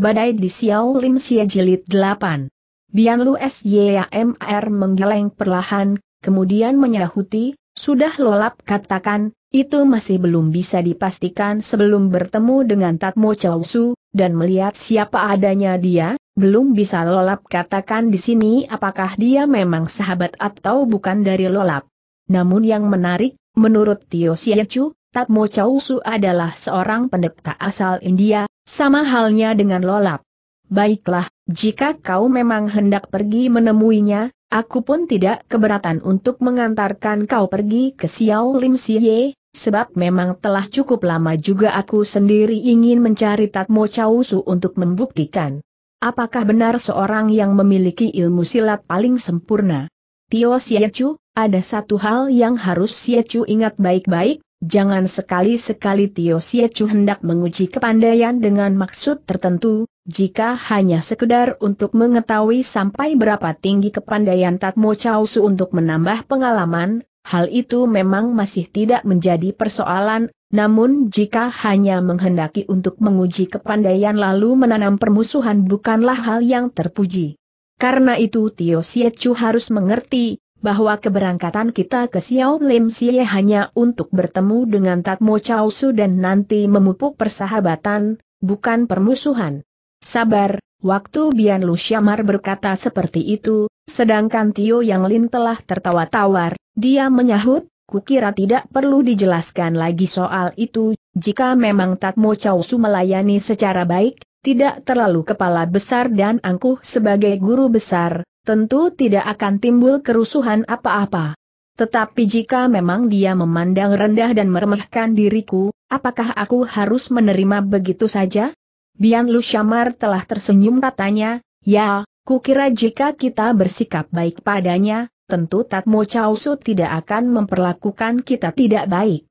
Badai di Xiao Lim Xie Jilid 8. M R menggeleng perlahan, kemudian menyahuti, sudah lolap katakan, itu masih belum bisa dipastikan sebelum bertemu dengan Tatmo Chausu, dan melihat siapa adanya dia, belum bisa lolap katakan di sini apakah dia memang sahabat atau bukan dari lolap. Namun yang menarik, menurut Tio Chu, Tatmo Chausu adalah seorang pendeta asal India, sama halnya dengan lolap. Baiklah, jika kau memang hendak pergi menemuinya, aku pun tidak keberatan untuk mengantarkan kau pergi ke Xiao Lim Siye, sebab memang telah cukup lama juga aku sendiri ingin mencari Tatmo Chau Su untuk membuktikan. Apakah benar seorang yang memiliki ilmu silat paling sempurna? Tio Siacu, ada satu hal yang harus Siacu ingat baik-baik, Jangan sekali-sekali Tio Siecu hendak menguji kepandaian dengan maksud tertentu, jika hanya sekedar untuk mengetahui sampai berapa tinggi kepandaian Tatmo Su untuk menambah pengalaman, hal itu memang masih tidak menjadi persoalan, namun jika hanya menghendaki untuk menguji kepandaian lalu menanam permusuhan bukanlah hal yang terpuji. Karena itu Tio Siecu harus mengerti, bahwa keberangkatan kita ke Xiao Lim Xie hanya untuk bertemu dengan Tatmo Chao Su dan nanti memupuk persahabatan, bukan permusuhan. Sabar, waktu Bian Lu Syamar berkata seperti itu, sedangkan Tio Yang Lin telah tertawa tawar, dia menyahut, kukira tidak perlu dijelaskan lagi soal itu, jika memang Tatmo Chao Su melayani secara baik, tidak terlalu kepala besar dan angkuh sebagai guru besar, tentu tidak akan timbul kerusuhan apa-apa. Tetapi jika memang dia memandang rendah dan meremehkan diriku, apakah aku harus menerima begitu saja? Bian Lu Syamar telah tersenyum katanya, ya, kukira jika kita bersikap baik padanya, tentu Tatmo Chao Su tidak akan memperlakukan kita tidak baik.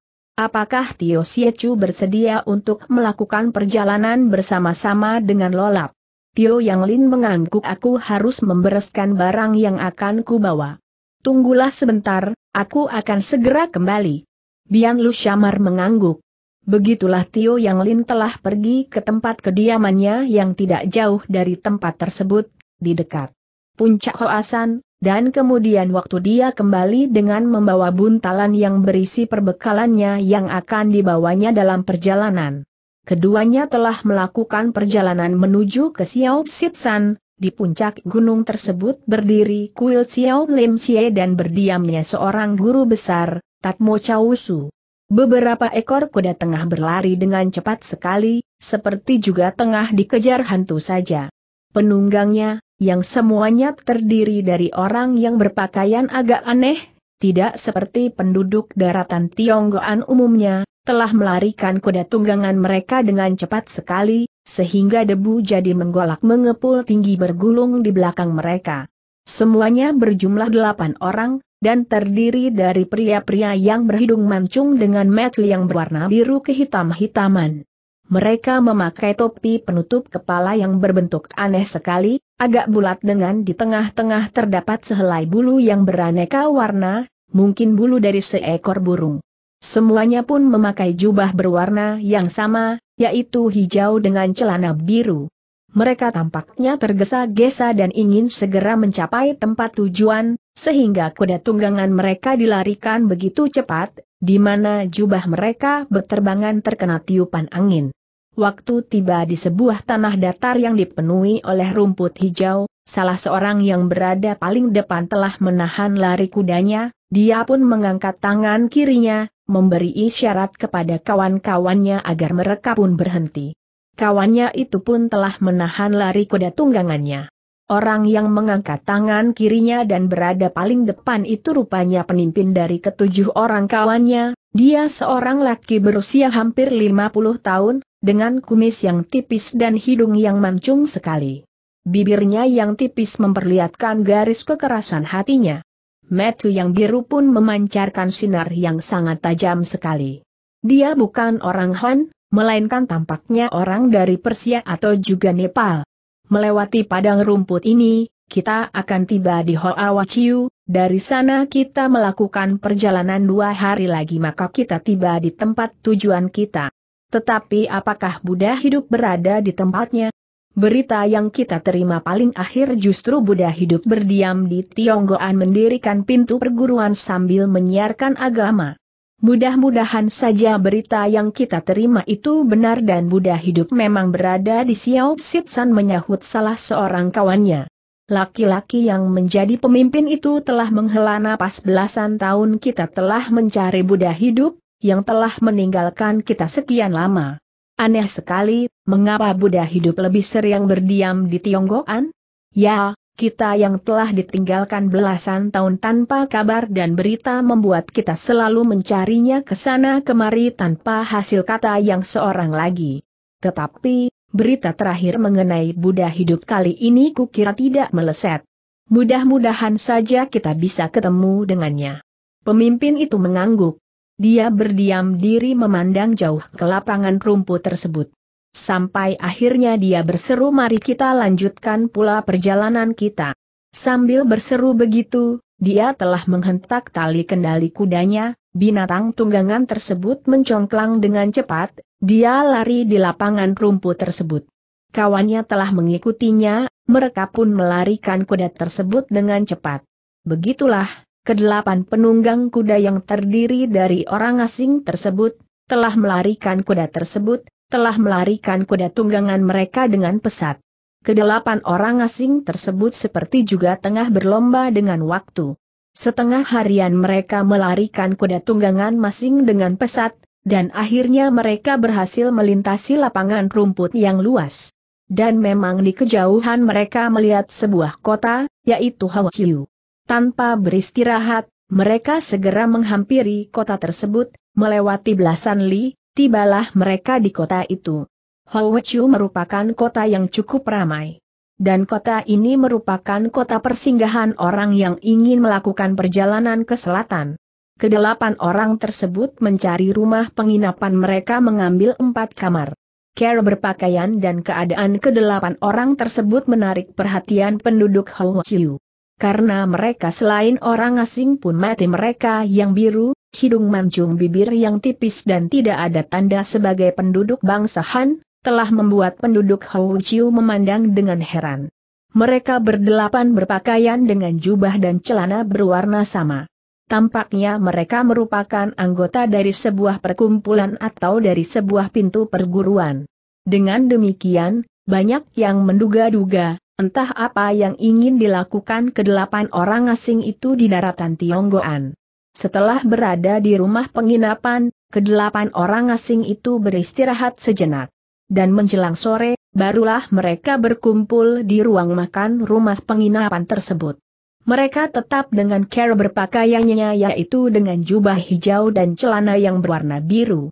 Apakah Tio Siechu bersedia untuk melakukan perjalanan bersama-sama dengan Lolap? Tio Yang Lin mengangguk aku harus membereskan barang yang akan kubawa. Tunggulah sebentar, aku akan segera kembali. Bian Lu Syamar mengangguk. Begitulah Tio Yang Lin telah pergi ke tempat kediamannya yang tidak jauh dari tempat tersebut, di dekat puncak Hoasan, dan kemudian waktu dia kembali dengan membawa buntalan yang berisi perbekalannya yang akan dibawanya dalam perjalanan. Keduanya telah melakukan perjalanan menuju ke Xiao Sitsan, di puncak gunung tersebut berdiri kuil Xiao Lim Xie dan berdiamnya seorang guru besar, Tatmo Chausu. Beberapa ekor kuda tengah berlari dengan cepat sekali, seperti juga tengah dikejar hantu saja. Penunggangnya, yang semuanya terdiri dari orang yang berpakaian agak aneh, tidak seperti penduduk daratan Tionggoan umumnya, telah melarikan kuda tunggangan mereka dengan cepat sekali, sehingga debu jadi menggolak mengepul tinggi bergulung di belakang mereka. Semuanya berjumlah delapan orang, dan terdiri dari pria-pria yang berhidung mancung dengan metu yang berwarna biru kehitam-hitaman. Mereka memakai topi penutup kepala yang berbentuk aneh sekali, agak bulat dengan di tengah-tengah terdapat sehelai bulu yang beraneka warna, mungkin bulu dari seekor burung. Semuanya pun memakai jubah berwarna yang sama, yaitu hijau dengan celana biru. Mereka tampaknya tergesa-gesa dan ingin segera mencapai tempat tujuan, sehingga kuda tunggangan mereka dilarikan begitu cepat, di mana jubah mereka berterbangan terkena tiupan angin. Waktu tiba di sebuah tanah datar yang dipenuhi oleh rumput hijau, salah seorang yang berada paling depan telah menahan lari kudanya, dia pun mengangkat tangan kirinya, memberi isyarat kepada kawan-kawannya agar mereka pun berhenti. Kawannya itu pun telah menahan lari kuda tunggangannya. Orang yang mengangkat tangan kirinya dan berada paling depan itu rupanya penimpin dari ketujuh orang kawannya, dia seorang laki berusia hampir 50 tahun, dengan kumis yang tipis dan hidung yang mancung sekali. Bibirnya yang tipis memperlihatkan garis kekerasan hatinya. Metu yang biru pun memancarkan sinar yang sangat tajam sekali. Dia bukan orang Han, melainkan tampaknya orang dari Persia atau juga Nepal. Melewati padang rumput ini, kita akan tiba di Hoa Wachiu, dari sana kita melakukan perjalanan dua hari lagi maka kita tiba di tempat tujuan kita. Tetapi apakah Buddha hidup berada di tempatnya? Berita yang kita terima paling akhir justru Buddha hidup berdiam di Tionggoan mendirikan pintu perguruan sambil menyiarkan agama. Mudah-mudahan saja berita yang kita terima itu benar dan Buddha hidup memang berada di Xiao Sitsan menyahut salah seorang kawannya. Laki-laki yang menjadi pemimpin itu telah menghela napas belasan tahun kita telah mencari Buddha hidup, yang telah meninggalkan kita sekian lama. Aneh sekali, mengapa Buddha hidup lebih sering berdiam di Tionggoan? Ya, kita yang telah ditinggalkan belasan tahun tanpa kabar dan berita membuat kita selalu mencarinya ke sana kemari tanpa hasil kata yang seorang lagi. Tetapi, berita terakhir mengenai Buddha hidup kali ini kukira tidak meleset. Mudah-mudahan saja kita bisa ketemu dengannya. Pemimpin itu mengangguk. Dia berdiam diri memandang jauh ke lapangan rumput tersebut. Sampai akhirnya dia berseru mari kita lanjutkan pula perjalanan kita. Sambil berseru begitu, dia telah menghentak tali kendali kudanya, binatang tunggangan tersebut mencongklang dengan cepat, dia lari di lapangan rumput tersebut. Kawannya telah mengikutinya, mereka pun melarikan kuda tersebut dengan cepat. Begitulah, kedelapan penunggang kuda yang terdiri dari orang asing tersebut, telah melarikan kuda tersebut, telah melarikan kuda tunggangan mereka dengan pesat. Kedelapan orang asing tersebut seperti juga tengah berlomba dengan waktu. Setengah harian mereka melarikan kuda tunggangan masing dengan pesat, dan akhirnya mereka berhasil melintasi lapangan rumput yang luas. Dan memang di kejauhan mereka melihat sebuah kota, yaitu Hawaciu. Tanpa beristirahat, mereka segera menghampiri kota tersebut, melewati belasan li, tibalah mereka di kota itu. Howechu merupakan kota yang cukup ramai. Dan kota ini merupakan kota persinggahan orang yang ingin melakukan perjalanan ke selatan. Kedelapan orang tersebut mencari rumah penginapan mereka mengambil empat kamar. Care berpakaian dan keadaan kedelapan orang tersebut menarik perhatian penduduk Hongqiu karena mereka selain orang asing pun mati mereka yang biru, hidung mancung bibir yang tipis dan tidak ada tanda sebagai penduduk bangsa Han, telah membuat penduduk Hou Chiu memandang dengan heran. Mereka berdelapan berpakaian dengan jubah dan celana berwarna sama. Tampaknya mereka merupakan anggota dari sebuah perkumpulan atau dari sebuah pintu perguruan. Dengan demikian, banyak yang menduga-duga, Entah apa yang ingin dilakukan kedelapan orang asing itu di daratan Tionggoan. Setelah berada di rumah penginapan, kedelapan orang asing itu beristirahat sejenak. Dan menjelang sore, barulah mereka berkumpul di ruang makan rumah penginapan tersebut. Mereka tetap dengan care berpakaiannya yaitu dengan jubah hijau dan celana yang berwarna biru.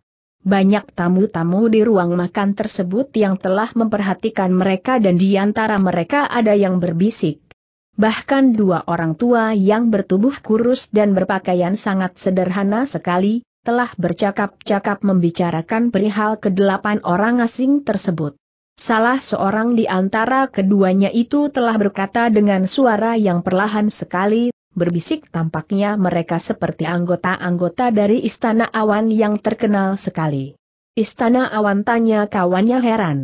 Banyak tamu-tamu di ruang makan tersebut yang telah memperhatikan mereka dan di antara mereka ada yang berbisik. Bahkan dua orang tua yang bertubuh kurus dan berpakaian sangat sederhana sekali, telah bercakap-cakap membicarakan perihal kedelapan orang asing tersebut. Salah seorang di antara keduanya itu telah berkata dengan suara yang perlahan sekali, berbisik tampaknya mereka seperti anggota-anggota dari Istana Awan yang terkenal sekali. Istana Awan tanya kawannya heran.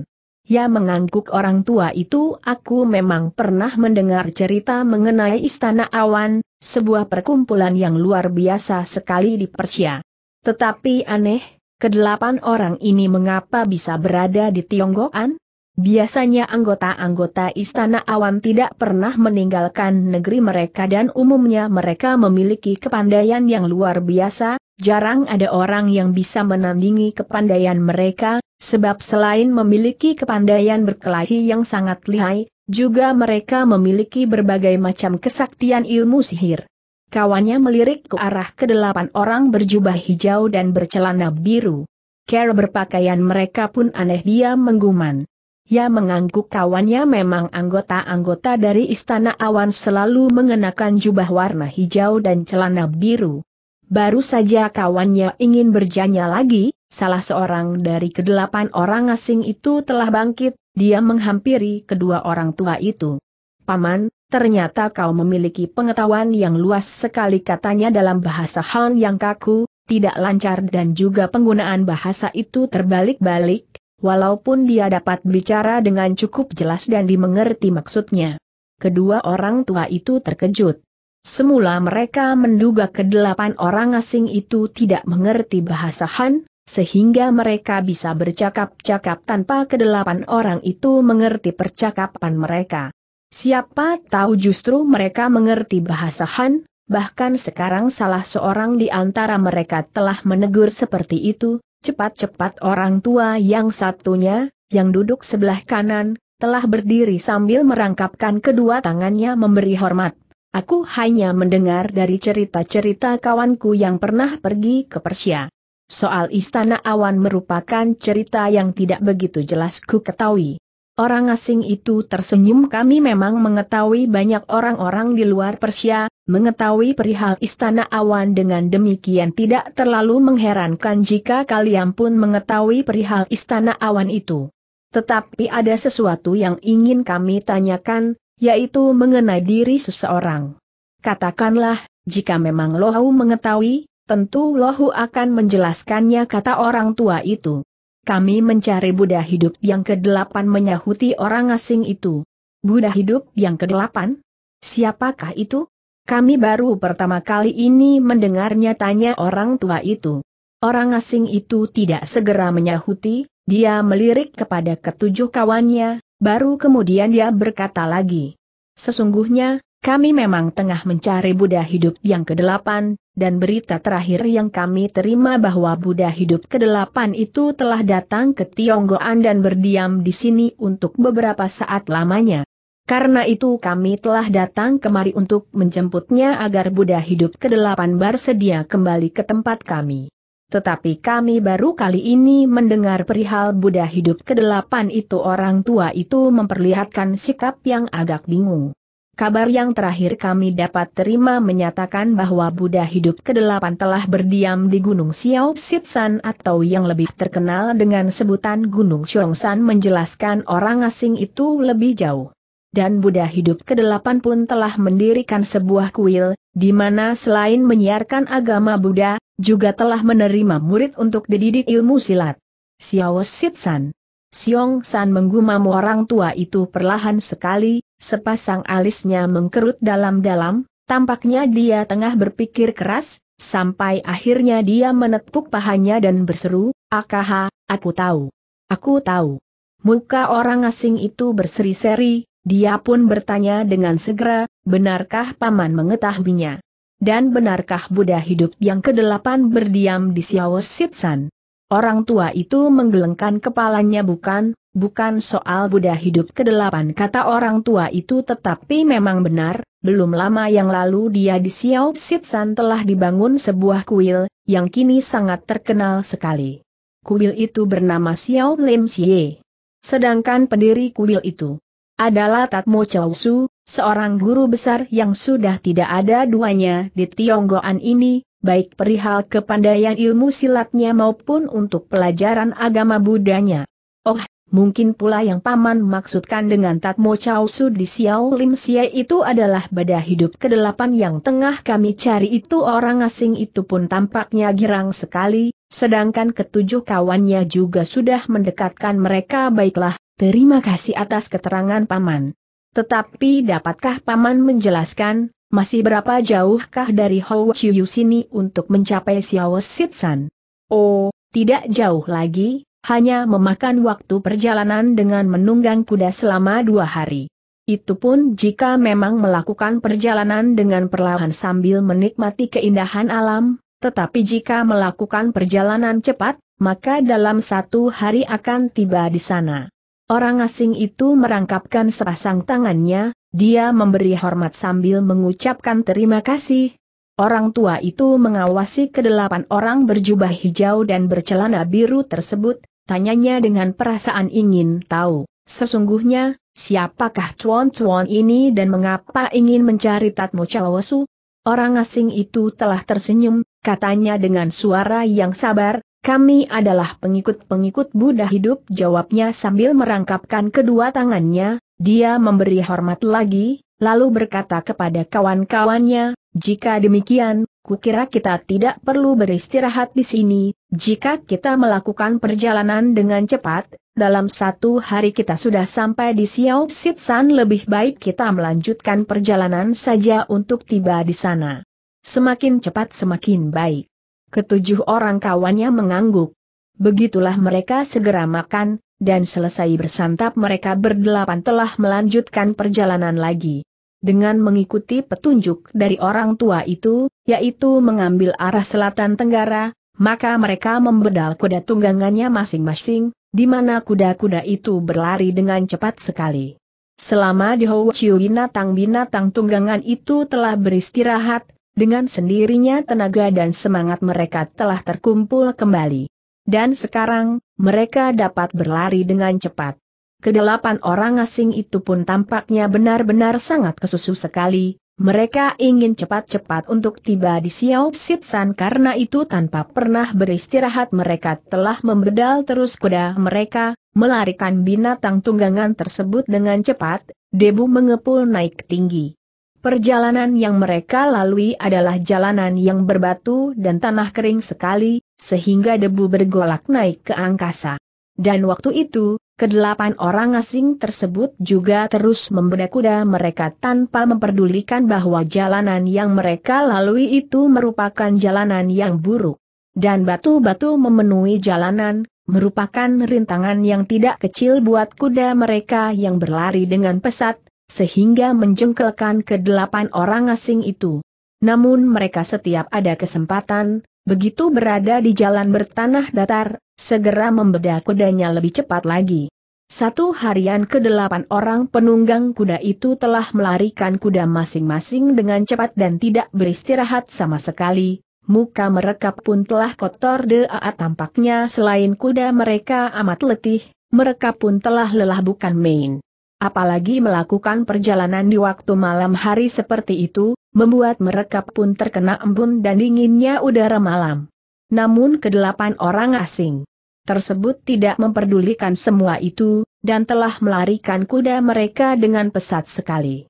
Ya mengangguk orang tua itu aku memang pernah mendengar cerita mengenai Istana Awan, sebuah perkumpulan yang luar biasa sekali di Persia. Tetapi aneh, kedelapan orang ini mengapa bisa berada di Tionggoan? Biasanya anggota-anggota istana awam tidak pernah meninggalkan negeri mereka dan umumnya mereka memiliki kepandaian yang luar biasa, jarang ada orang yang bisa menandingi kepandaian mereka, sebab selain memiliki kepandaian berkelahi yang sangat lihai, juga mereka memiliki berbagai macam kesaktian ilmu sihir. Kawannya melirik ke arah kedelapan orang berjubah hijau dan bercelana biru. Care berpakaian mereka pun aneh dia mengguman. Ia ya mengangguk kawannya memang anggota-anggota dari Istana Awan selalu mengenakan jubah warna hijau dan celana biru. Baru saja kawannya ingin berjanya lagi, salah seorang dari kedelapan orang asing itu telah bangkit, dia menghampiri kedua orang tua itu. Paman, ternyata kau memiliki pengetahuan yang luas sekali katanya dalam bahasa Han yang kaku, tidak lancar dan juga penggunaan bahasa itu terbalik-balik, walaupun dia dapat bicara dengan cukup jelas dan dimengerti maksudnya. Kedua orang tua itu terkejut. Semula mereka menduga kedelapan orang asing itu tidak mengerti bahasa Han, sehingga mereka bisa bercakap-cakap tanpa kedelapan orang itu mengerti percakapan mereka. Siapa tahu justru mereka mengerti bahasa Han, bahkan sekarang salah seorang di antara mereka telah menegur seperti itu, Cepat-cepat orang tua yang satunya, yang duduk sebelah kanan, telah berdiri sambil merangkapkan kedua tangannya memberi hormat. Aku hanya mendengar dari cerita-cerita kawanku yang pernah pergi ke Persia. Soal istana awan merupakan cerita yang tidak begitu jelas ku ketahui. Orang asing itu tersenyum kami memang mengetahui banyak orang-orang di luar Persia, mengetahui perihal istana awan dengan demikian tidak terlalu mengherankan jika kalian pun mengetahui perihal istana awan itu. Tetapi ada sesuatu yang ingin kami tanyakan, yaitu mengenai diri seseorang. Katakanlah, jika memang lohau mengetahui, tentu Lohu akan menjelaskannya kata orang tua itu. Kami mencari Buddha hidup yang kedelapan menyahuti orang asing itu. Buddha hidup yang kedelapan? Siapakah itu? Kami baru pertama kali ini mendengarnya tanya orang tua itu. Orang asing itu tidak segera menyahuti, dia melirik kepada ketujuh kawannya, baru kemudian dia berkata lagi. Sesungguhnya, kami memang tengah mencari Buddha hidup yang kedelapan, dan berita terakhir yang kami terima bahwa Buddha hidup ke-8 itu telah datang ke Tionggoan dan berdiam di sini untuk beberapa saat lamanya. Karena itu kami telah datang kemari untuk menjemputnya agar Buddha hidup ke-8 bersedia kembali ke tempat kami. Tetapi kami baru kali ini mendengar perihal Buddha hidup ke-8 itu orang tua itu memperlihatkan sikap yang agak bingung. Kabar yang terakhir kami dapat terima menyatakan bahwa Buddha hidup ke-8 telah berdiam di Gunung Xiao Sitsan atau yang lebih terkenal dengan sebutan Gunung Xiongsan menjelaskan orang asing itu lebih jauh. Dan Buddha hidup ke-8 pun telah mendirikan sebuah kuil, di mana selain menyiarkan agama Buddha, juga telah menerima murid untuk dididik ilmu silat. Xiao Sitsan Siong San menggumam orang tua itu perlahan sekali, sepasang alisnya mengkerut dalam-dalam, tampaknya dia tengah berpikir keras, sampai akhirnya dia menepuk pahanya dan berseru, Akaha, aku tahu. Aku tahu. Muka orang asing itu berseri-seri, dia pun bertanya dengan segera, benarkah Paman mengetahuinya? Dan benarkah Buddha hidup yang kedelapan berdiam di Xiao Sitsan? Orang tua itu menggelengkan kepalanya bukan, bukan soal Buddha hidup ke-8 kata orang tua itu tetapi memang benar, belum lama yang lalu dia di Xiao Sitsan telah dibangun sebuah kuil, yang kini sangat terkenal sekali. Kuil itu bernama Xiao Lim Xie. Sedangkan pendiri kuil itu adalah Tatmo Chow Su, seorang guru besar yang sudah tidak ada duanya di Tionggoan ini, baik perihal kepandaian ilmu silatnya maupun untuk pelajaran agama budanya. Oh, mungkin pula yang paman maksudkan dengan Tatmo Chausu di Xiao Lim Xie itu adalah beda hidup kedelapan yang tengah kami cari itu orang asing itu pun tampaknya girang sekali, sedangkan ketujuh kawannya juga sudah mendekatkan mereka baiklah, terima kasih atas keterangan paman. Tetapi dapatkah paman menjelaskan, masih berapa jauhkah dari Hou Chiu sini untuk mencapai Xiao Sitsan? Oh, tidak jauh lagi, hanya memakan waktu perjalanan dengan menunggang kuda selama dua hari. Itu pun jika memang melakukan perjalanan dengan perlahan sambil menikmati keindahan alam, tetapi jika melakukan perjalanan cepat, maka dalam satu hari akan tiba di sana. Orang asing itu merangkapkan sepasang tangannya, dia memberi hormat sambil mengucapkan terima kasih. Orang tua itu mengawasi kedelapan orang berjubah hijau dan bercelana biru tersebut, tanyanya dengan perasaan ingin tahu, sesungguhnya, siapakah cuan-cuan ini dan mengapa ingin mencari Tatmo Chawosu? Orang asing itu telah tersenyum, katanya dengan suara yang sabar, kami adalah pengikut-pengikut Buddha hidup jawabnya sambil merangkapkan kedua tangannya, dia memberi hormat lagi, lalu berkata kepada kawan-kawannya, jika demikian, kukira kita tidak perlu beristirahat di sini, jika kita melakukan perjalanan dengan cepat, dalam satu hari kita sudah sampai di Xiao Sitsan lebih baik kita melanjutkan perjalanan saja untuk tiba di sana. Semakin cepat semakin baik. Ketujuh orang kawannya mengangguk. Begitulah mereka segera makan, dan selesai bersantap mereka berdelapan telah melanjutkan perjalanan lagi. Dengan mengikuti petunjuk dari orang tua itu, yaitu mengambil arah selatan tenggara, maka mereka membedal kuda tunggangannya masing-masing, di mana kuda-kuda itu berlari dengan cepat sekali. Selama di Chiu binatang-binatang tunggangan itu telah beristirahat, dengan sendirinya tenaga dan semangat mereka telah terkumpul kembali. Dan sekarang, mereka dapat berlari dengan cepat. Kedelapan orang asing itu pun tampaknya benar-benar sangat kesusu sekali, mereka ingin cepat-cepat untuk tiba di Xiao Sitsan karena itu tanpa pernah beristirahat mereka telah membedal terus kuda mereka, melarikan binatang tunggangan tersebut dengan cepat, debu mengepul naik tinggi. Perjalanan yang mereka lalui adalah jalanan yang berbatu dan tanah kering sekali, sehingga debu bergolak naik ke angkasa. Dan waktu itu, kedelapan orang asing tersebut juga terus membeda kuda mereka tanpa memperdulikan bahwa jalanan yang mereka lalui itu merupakan jalanan yang buruk. Dan batu-batu memenuhi jalanan, merupakan rintangan yang tidak kecil buat kuda mereka yang berlari dengan pesat, sehingga menjengkelkan kedelapan orang asing itu. Namun mereka setiap ada kesempatan, begitu berada di jalan bertanah datar, segera membeda kudanya lebih cepat lagi. Satu harian kedelapan orang penunggang kuda itu telah melarikan kuda masing-masing dengan cepat dan tidak beristirahat sama sekali, muka mereka pun telah kotor dea tampaknya selain kuda mereka amat letih, mereka pun telah lelah bukan main apalagi melakukan perjalanan di waktu malam hari seperti itu, membuat mereka pun terkena embun dan dinginnya udara malam. Namun kedelapan orang asing tersebut tidak memperdulikan semua itu, dan telah melarikan kuda mereka dengan pesat sekali.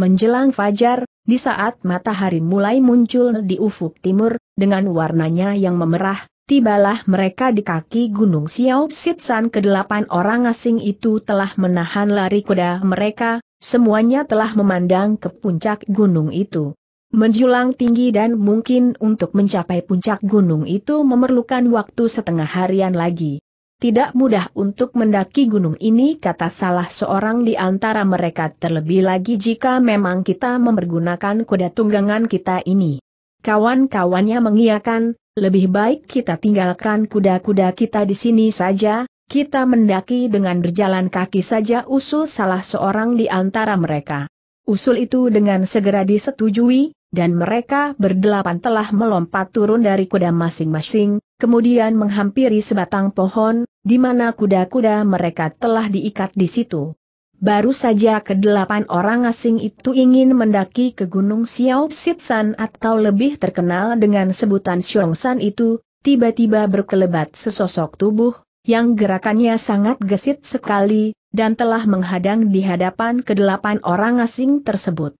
Menjelang fajar, di saat matahari mulai muncul di ufuk timur, dengan warnanya yang memerah, Tibalah mereka di kaki Gunung Xiao Sitsan kedelapan orang asing itu telah menahan lari kuda mereka, semuanya telah memandang ke puncak gunung itu. Menjulang tinggi dan mungkin untuk mencapai puncak gunung itu memerlukan waktu setengah harian lagi. Tidak mudah untuk mendaki gunung ini kata salah seorang di antara mereka terlebih lagi jika memang kita mempergunakan kuda tunggangan kita ini. Kawan-kawannya mengiakan, lebih baik kita tinggalkan kuda-kuda kita di sini saja, kita mendaki dengan berjalan kaki saja usul salah seorang di antara mereka. Usul itu dengan segera disetujui, dan mereka berdelapan telah melompat turun dari kuda masing-masing, kemudian menghampiri sebatang pohon, di mana kuda-kuda mereka telah diikat di situ. Baru saja kedelapan orang asing itu ingin mendaki ke Gunung Xiao Sitsan atau lebih terkenal dengan sebutan Xiongsan itu, tiba-tiba berkelebat sesosok tubuh, yang gerakannya sangat gesit sekali, dan telah menghadang di hadapan kedelapan orang asing tersebut.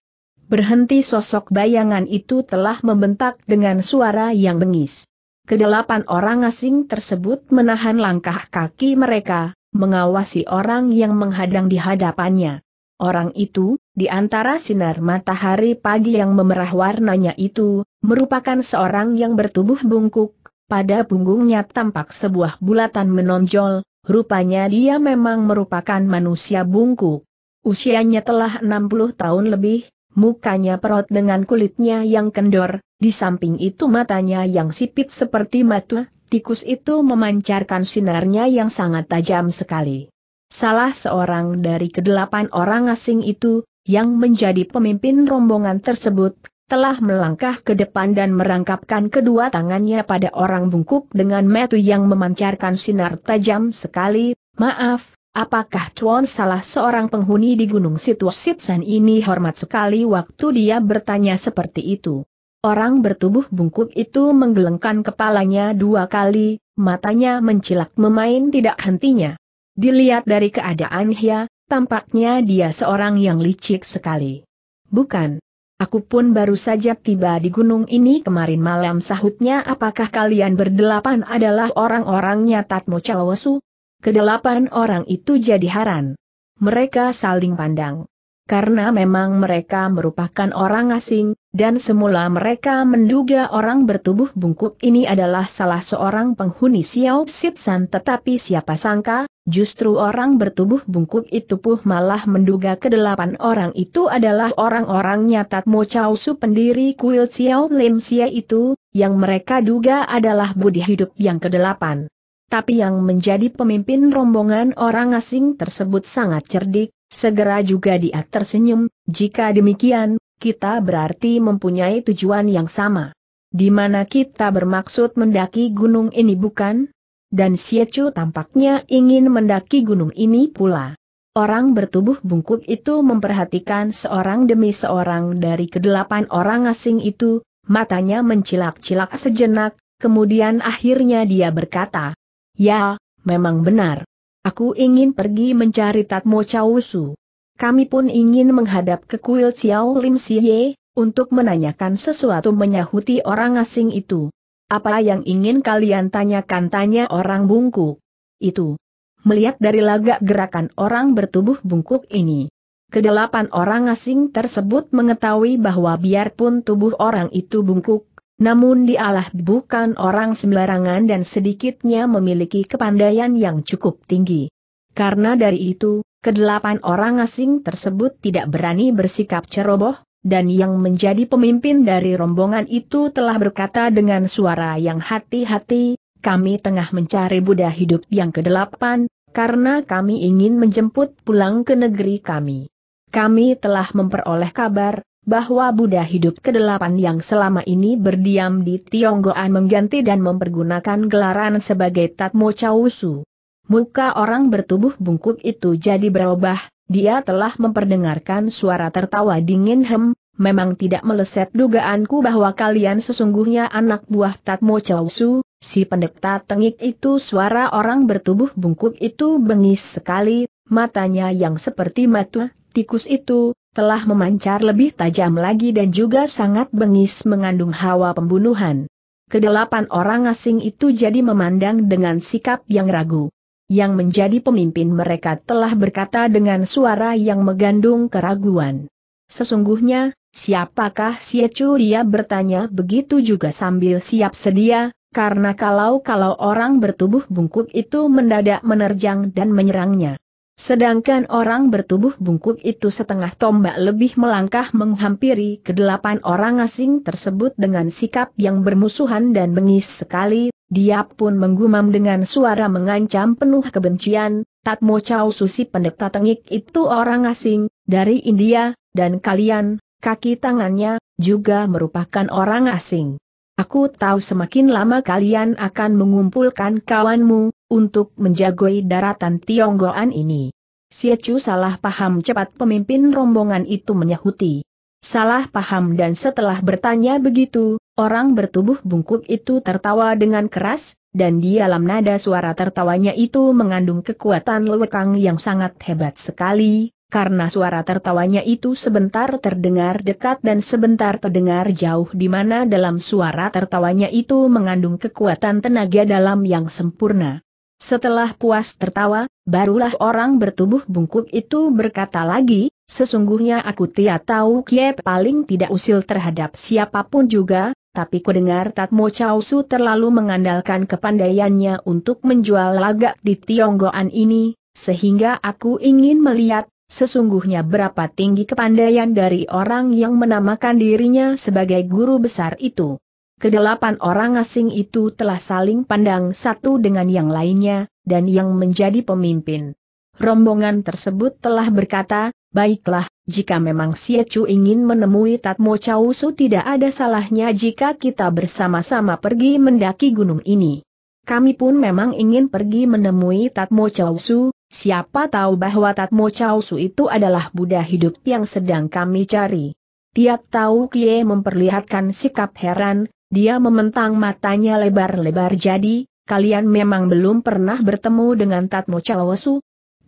Berhenti sosok bayangan itu telah membentak dengan suara yang bengis. Kedelapan orang asing tersebut menahan langkah kaki mereka, mengawasi orang yang menghadang di hadapannya. Orang itu, di antara sinar matahari pagi yang memerah warnanya itu, merupakan seorang yang bertubuh bungkuk, pada punggungnya tampak sebuah bulatan menonjol, rupanya dia memang merupakan manusia bungkuk. Usianya telah 60 tahun lebih, mukanya perot dengan kulitnya yang kendor, di samping itu matanya yang sipit seperti mata tikus itu memancarkan sinarnya yang sangat tajam sekali. Salah seorang dari kedelapan orang asing itu, yang menjadi pemimpin rombongan tersebut, telah melangkah ke depan dan merangkapkan kedua tangannya pada orang bungkuk dengan metu yang memancarkan sinar tajam sekali. Maaf, apakah Chuan salah seorang penghuni di Gunung Situ Situasitsan ini hormat sekali waktu dia bertanya seperti itu? Orang bertubuh bungkuk itu menggelengkan kepalanya dua kali, matanya mencilak memain tidak hentinya. Dilihat dari keadaan Hia, tampaknya dia seorang yang licik sekali. Bukan. Aku pun baru saja tiba di gunung ini kemarin malam sahutnya apakah kalian berdelapan adalah orang-orangnya Tatmo Chawasu? Kedelapan orang itu jadi haran. Mereka saling pandang karena memang mereka merupakan orang asing, dan semula mereka menduga orang bertubuh bungkuk ini adalah salah seorang penghuni Xiao Sitsan tetapi siapa sangka, justru orang bertubuh bungkuk itu pun malah menduga kedelapan orang itu adalah orang-orang nyatat Mo Chao Su pendiri kuil Xiao Lim Xia itu, yang mereka duga adalah budi hidup yang kedelapan. Tapi yang menjadi pemimpin rombongan orang asing tersebut sangat cerdik, Segera juga dia tersenyum, jika demikian, kita berarti mempunyai tujuan yang sama. Di mana kita bermaksud mendaki gunung ini bukan? Dan Siecu tampaknya ingin mendaki gunung ini pula. Orang bertubuh bungkuk itu memperhatikan seorang demi seorang dari kedelapan orang asing itu, matanya mencilak-cilak sejenak, kemudian akhirnya dia berkata, Ya, memang benar. Aku ingin pergi mencari Tatmo Chausu. Kami pun ingin menghadap ke kuil Xiao Lim Siye, untuk menanyakan sesuatu menyahuti orang asing itu. Apa yang ingin kalian tanyakan tanya orang bungkuk? Itu. Melihat dari lagak gerakan orang bertubuh bungkuk ini. Kedelapan orang asing tersebut mengetahui bahwa biarpun tubuh orang itu bungkuk, namun dialah bukan orang sembarangan dan sedikitnya memiliki kepandaian yang cukup tinggi. Karena dari itu, kedelapan orang asing tersebut tidak berani bersikap ceroboh, dan yang menjadi pemimpin dari rombongan itu telah berkata dengan suara yang hati-hati, kami tengah mencari Buddha hidup yang kedelapan, karena kami ingin menjemput pulang ke negeri kami. Kami telah memperoleh kabar, bahwa Buddha hidup kedelapan yang selama ini berdiam di Tionggoan mengganti dan mempergunakan gelaran sebagai Tatmo Chausu. Muka orang bertubuh bungkuk itu jadi berubah, dia telah memperdengarkan suara tertawa dingin Hem, memang tidak meleset dugaanku bahwa kalian sesungguhnya anak buah Tatmo Chausu, si pendekta tengik itu suara orang bertubuh bungkuk itu bengis sekali, matanya yang seperti mata tikus itu, telah memancar lebih tajam lagi dan juga sangat bengis mengandung hawa pembunuhan. Kedelapan orang asing itu jadi memandang dengan sikap yang ragu. Yang menjadi pemimpin mereka telah berkata dengan suara yang mengandung keraguan. Sesungguhnya, siapakah Siecu dia bertanya begitu juga sambil siap sedia, karena kalau-kalau orang bertubuh bungkuk itu mendadak menerjang dan menyerangnya. Sedangkan orang bertubuh bungkuk itu setengah tombak lebih melangkah menghampiri kedelapan orang asing tersebut dengan sikap yang bermusuhan dan bengis sekali, dia pun menggumam dengan suara mengancam penuh kebencian, Tatmo Chow Susi pendeta tengik itu orang asing, dari India, dan kalian, kaki tangannya, juga merupakan orang asing. Aku tahu semakin lama kalian akan mengumpulkan kawanmu, untuk menjagoi daratan Tionggoan ini. Siacu salah paham cepat pemimpin rombongan itu menyahuti. Salah paham dan setelah bertanya begitu, orang bertubuh bungkuk itu tertawa dengan keras, dan di dalam nada suara tertawanya itu mengandung kekuatan lewekang yang sangat hebat sekali, karena suara tertawanya itu sebentar terdengar dekat dan sebentar terdengar jauh di mana dalam suara tertawanya itu mengandung kekuatan tenaga dalam yang sempurna. Setelah puas tertawa, barulah orang bertubuh bungkuk itu berkata lagi, sesungguhnya aku tidak tahu kie paling tidak usil terhadap siapapun juga, tapi kudengar Tatmo Chausu terlalu mengandalkan kepandaiannya untuk menjual lagak di Tionggoan ini, sehingga aku ingin melihat Sesungguhnya berapa tinggi kepandaian dari orang yang menamakan dirinya sebagai guru besar itu. Kedelapan orang asing itu telah saling pandang satu dengan yang lainnya, dan yang menjadi pemimpin. Rombongan tersebut telah berkata, baiklah, jika memang Siacu ingin menemui Tatmo Chausu tidak ada salahnya jika kita bersama-sama pergi mendaki gunung ini. Kami pun memang ingin pergi menemui Tatmo Chausu, Siapa tahu bahwa Tatmo Chao itu adalah Buddha hidup yang sedang kami cari. Tiap tahu Kie memperlihatkan sikap heran, dia mementang matanya lebar-lebar jadi, kalian memang belum pernah bertemu dengan Tatmo Chao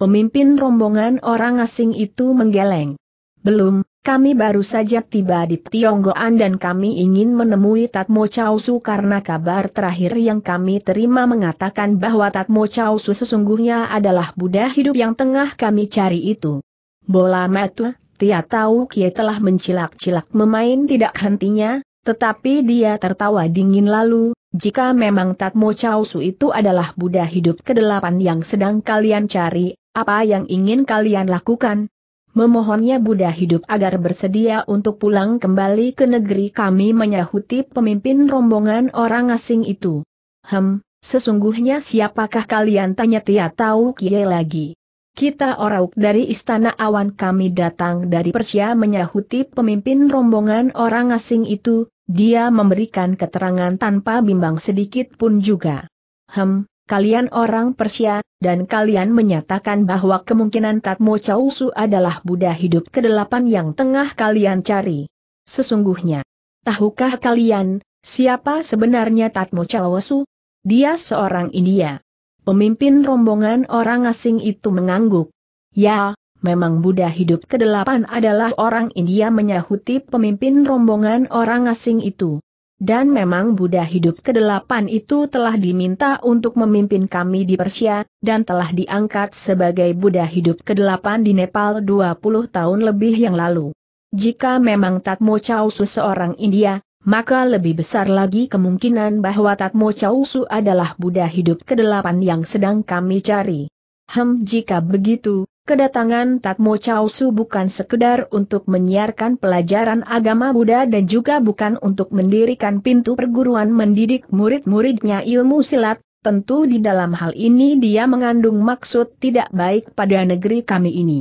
Pemimpin rombongan orang asing itu menggeleng. Belum, kami baru saja tiba di Tionggoan dan kami ingin menemui Tatmo Chausu karena kabar terakhir yang kami terima mengatakan bahwa Tatmo Chausu sesungguhnya adalah Buddha hidup yang tengah kami cari itu. Bola matu, Tia tahu Kie telah mencilak-cilak memain tidak hentinya, tetapi dia tertawa dingin lalu, jika memang Tatmo Chausu itu adalah Buddha hidup kedelapan yang sedang kalian cari, apa yang ingin kalian lakukan? Memohonnya Buddha hidup agar bersedia untuk pulang kembali ke negeri kami menyahuti pemimpin rombongan orang asing itu. Hem, sesungguhnya siapakah kalian tanya Tia tahu Kie lagi. Kita orang dari istana awan kami datang dari Persia menyahuti pemimpin rombongan orang asing itu, dia memberikan keterangan tanpa bimbang sedikit pun juga. Hem, kalian orang Persia, dan kalian menyatakan bahwa kemungkinan Tatmo Chausu adalah Buddha hidup kedelapan yang tengah kalian cari. Sesungguhnya, tahukah kalian, siapa sebenarnya Tatmo Chausu? Dia seorang India. Pemimpin rombongan orang asing itu mengangguk. Ya, memang Buddha hidup kedelapan adalah orang India menyahuti pemimpin rombongan orang asing itu. Dan memang Buddha hidup kedelapan itu telah diminta untuk memimpin kami di Persia, dan telah diangkat sebagai Buddha hidup kedelapan di Nepal 20 tahun lebih yang lalu. Jika memang Tatmo Chausu seorang India, maka lebih besar lagi kemungkinan bahwa Tatmo Chausu adalah Buddha hidup kedelapan yang sedang kami cari. Hem jika begitu, Kedatangan Tatmo Chausu bukan sekedar untuk menyiarkan pelajaran agama Buddha dan juga bukan untuk mendirikan pintu perguruan mendidik murid-muridnya ilmu silat, tentu di dalam hal ini dia mengandung maksud tidak baik pada negeri kami ini.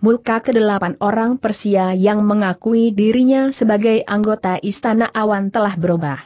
Muka kedelapan orang Persia yang mengakui dirinya sebagai anggota Istana Awan telah berubah.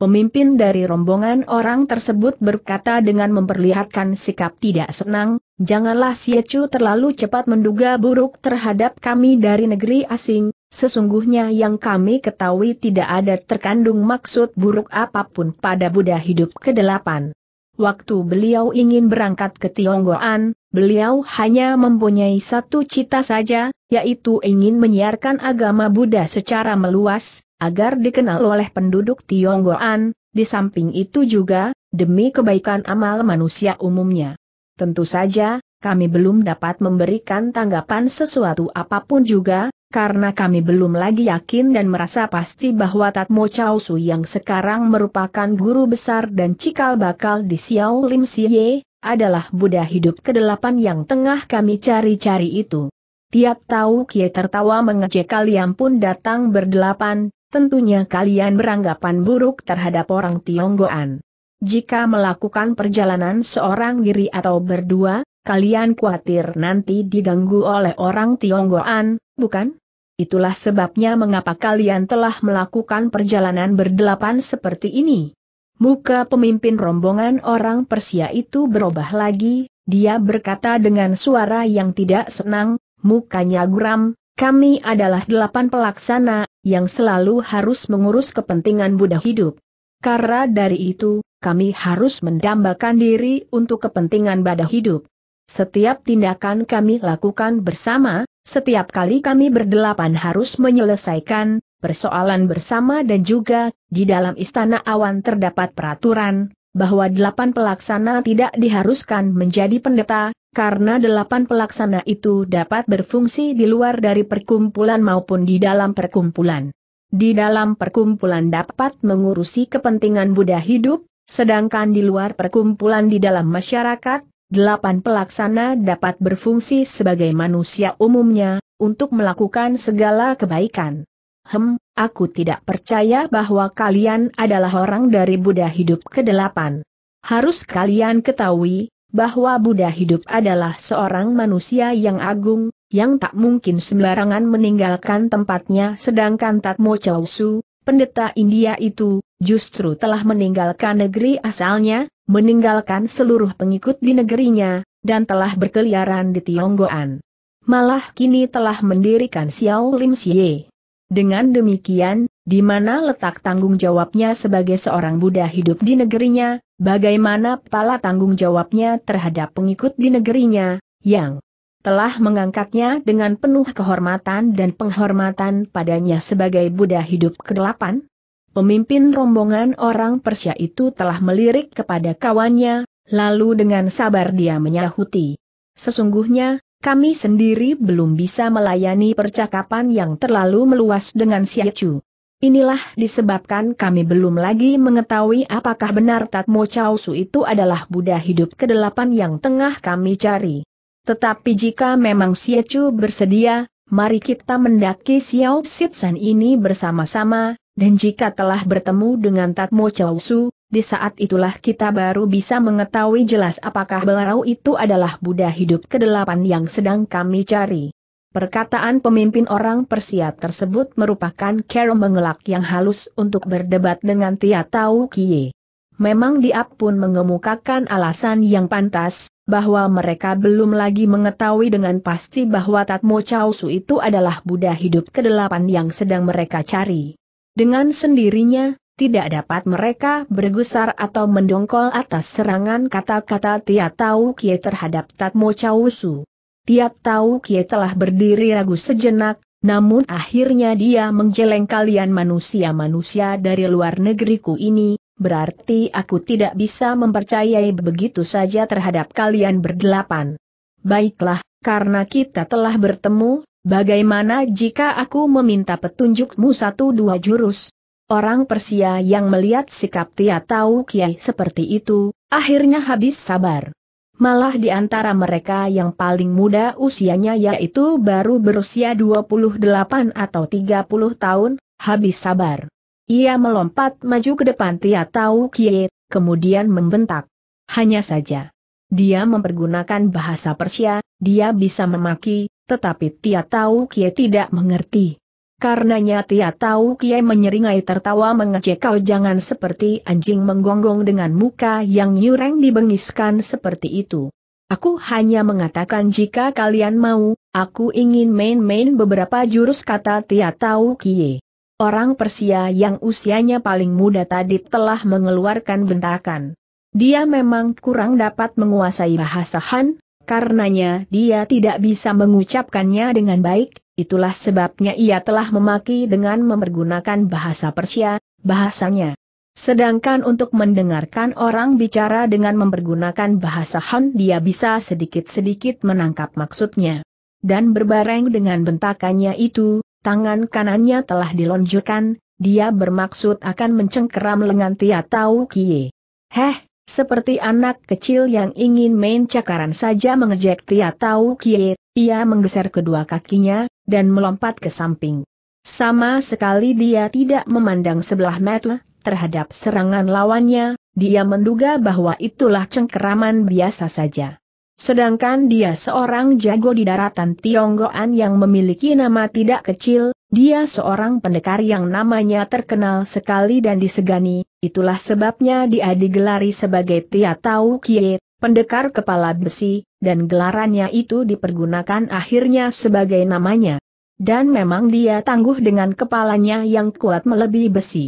Pemimpin dari rombongan orang tersebut berkata dengan memperlihatkan sikap tidak senang, janganlah siacu terlalu cepat menduga buruk terhadap kami dari negeri asing, sesungguhnya yang kami ketahui tidak ada terkandung maksud buruk apapun pada Buddha hidup ke-8. Waktu beliau ingin berangkat ke Tionggoan, beliau hanya mempunyai satu cita saja, yaitu ingin menyiarkan agama Buddha secara meluas, agar dikenal oleh penduduk Tionggoan, di samping itu juga, demi kebaikan amal manusia umumnya. Tentu saja, kami belum dapat memberikan tanggapan sesuatu apapun juga, karena kami belum lagi yakin dan merasa pasti bahwa Tatmo Chow Su yang sekarang merupakan guru besar dan cikal bakal di Xiao Lim Siye, adalah Buddha hidup kedelapan yang tengah kami cari-cari itu. Tiap tahu Kie tertawa mengejek kalian pun datang berdelapan, tentunya kalian beranggapan buruk terhadap orang Tionggoan. Jika melakukan perjalanan seorang diri atau berdua, kalian khawatir nanti diganggu oleh orang Tionggoan, bukan? Itulah sebabnya mengapa kalian telah melakukan perjalanan berdelapan seperti ini. Muka pemimpin rombongan orang Persia itu berubah lagi, dia berkata dengan suara yang tidak senang, mukanya guram, kami adalah delapan pelaksana yang selalu harus mengurus kepentingan Buddha hidup. Karena dari itu, kami harus mendambakan diri untuk kepentingan Buddha hidup. Setiap tindakan kami lakukan bersama, setiap kali kami berdelapan harus menyelesaikan persoalan bersama dan juga, di dalam istana awan terdapat peraturan, bahwa delapan pelaksana tidak diharuskan menjadi pendeta, karena delapan pelaksana itu dapat berfungsi di luar dari perkumpulan maupun di dalam perkumpulan. Di dalam perkumpulan dapat mengurusi kepentingan Buddha hidup, sedangkan di luar perkumpulan di dalam masyarakat, delapan pelaksana dapat berfungsi sebagai manusia umumnya, untuk melakukan segala kebaikan. Hem, aku tidak percaya bahwa kalian adalah orang dari Buddha hidup ke-8. Harus kalian ketahui, bahwa Buddha hidup adalah seorang manusia yang agung, yang tak mungkin sembarangan meninggalkan tempatnya sedangkan Tatmo Chausu, pendeta India itu, justru telah meninggalkan negeri asalnya, meninggalkan seluruh pengikut di negerinya, dan telah berkeliaran di Tionggoan. Malah kini telah mendirikan Xiao Lim Xie. Dengan demikian, di mana letak tanggung jawabnya sebagai seorang Buddha hidup di negerinya, bagaimana pala tanggung jawabnya terhadap pengikut di negerinya, yang telah mengangkatnya dengan penuh kehormatan dan penghormatan padanya sebagai Buddha hidup ke-8? Pemimpin rombongan orang Persia itu telah melirik kepada kawannya, lalu dengan sabar dia menyahuti. Sesungguhnya, kami sendiri belum bisa melayani percakapan yang terlalu meluas dengan si Chu. Inilah disebabkan kami belum lagi mengetahui apakah benar Tatmo Chao Su itu adalah Buddha hidup kedelapan yang tengah kami cari. Tetapi jika memang si Chu bersedia, mari kita mendaki Xiao Sitsan ini bersama-sama, dan jika telah bertemu dengan Tatmo Chao Su, di saat itulah kita baru bisa mengetahui jelas apakah belarau itu adalah Buddha hidup kedelapan yang sedang kami cari. Perkataan pemimpin orang Persia tersebut merupakan cara mengelak yang halus untuk berdebat dengan Tia Tau Kie. Memang dia pun mengemukakan alasan yang pantas, bahwa mereka belum lagi mengetahui dengan pasti bahwa Tatmo Chausu itu adalah Buddha hidup kedelapan yang sedang mereka cari. Dengan sendirinya, tidak dapat mereka bergusar atau mendongkol atas serangan kata-kata Tiat Tau Kie terhadap Tatmo Chausu. Tiat Tau Kie telah berdiri ragu sejenak, namun akhirnya dia menjeleng kalian manusia-manusia dari luar negeriku ini, berarti aku tidak bisa mempercayai begitu saja terhadap kalian berdelapan. Baiklah, karena kita telah bertemu, bagaimana jika aku meminta petunjukmu satu dua jurus? Orang Persia yang melihat sikap Tia Tau Kiai seperti itu, akhirnya habis sabar. Malah di antara mereka yang paling muda usianya yaitu baru berusia 28 atau 30 tahun, habis sabar. Ia melompat maju ke depan Tia Tau Kiai, kemudian membentak. Hanya saja. Dia mempergunakan bahasa Persia, dia bisa memaki, tetapi Tia Tau Kiai tidak mengerti. Karenanya Tia tahu Kiai menyeringai tertawa mengejek kau jangan seperti anjing menggonggong dengan muka yang nyureng dibengiskan seperti itu. Aku hanya mengatakan jika kalian mau, aku ingin main-main beberapa jurus kata Tia tahu kie. Orang Persia yang usianya paling muda tadi telah mengeluarkan bentakan. Dia memang kurang dapat menguasai bahasa Han, karenanya dia tidak bisa mengucapkannya dengan baik, Itulah sebabnya ia telah memaki dengan mempergunakan bahasa Persia, bahasanya. Sedangkan untuk mendengarkan orang bicara dengan mempergunakan bahasa Han dia bisa sedikit-sedikit menangkap maksudnya. Dan berbareng dengan bentakannya itu, tangan kanannya telah dilonjorkan, dia bermaksud akan mencengkeram lengan Tia Tau Kie. Heh, seperti anak kecil yang ingin main cakaran saja mengejek Tia Tau Kie, ia menggeser kedua kakinya, dan melompat ke samping. Sama sekali dia tidak memandang sebelah mata terhadap serangan lawannya, dia menduga bahwa itulah cengkeraman biasa saja. Sedangkan dia seorang jago di daratan Tionggoan yang memiliki nama tidak kecil, dia seorang pendekar yang namanya terkenal sekali dan disegani, Itulah sebabnya dia digelari sebagai Tia Tau Kie, pendekar kepala besi, dan gelarannya itu dipergunakan akhirnya sebagai namanya. Dan memang dia tangguh dengan kepalanya yang kuat melebihi besi.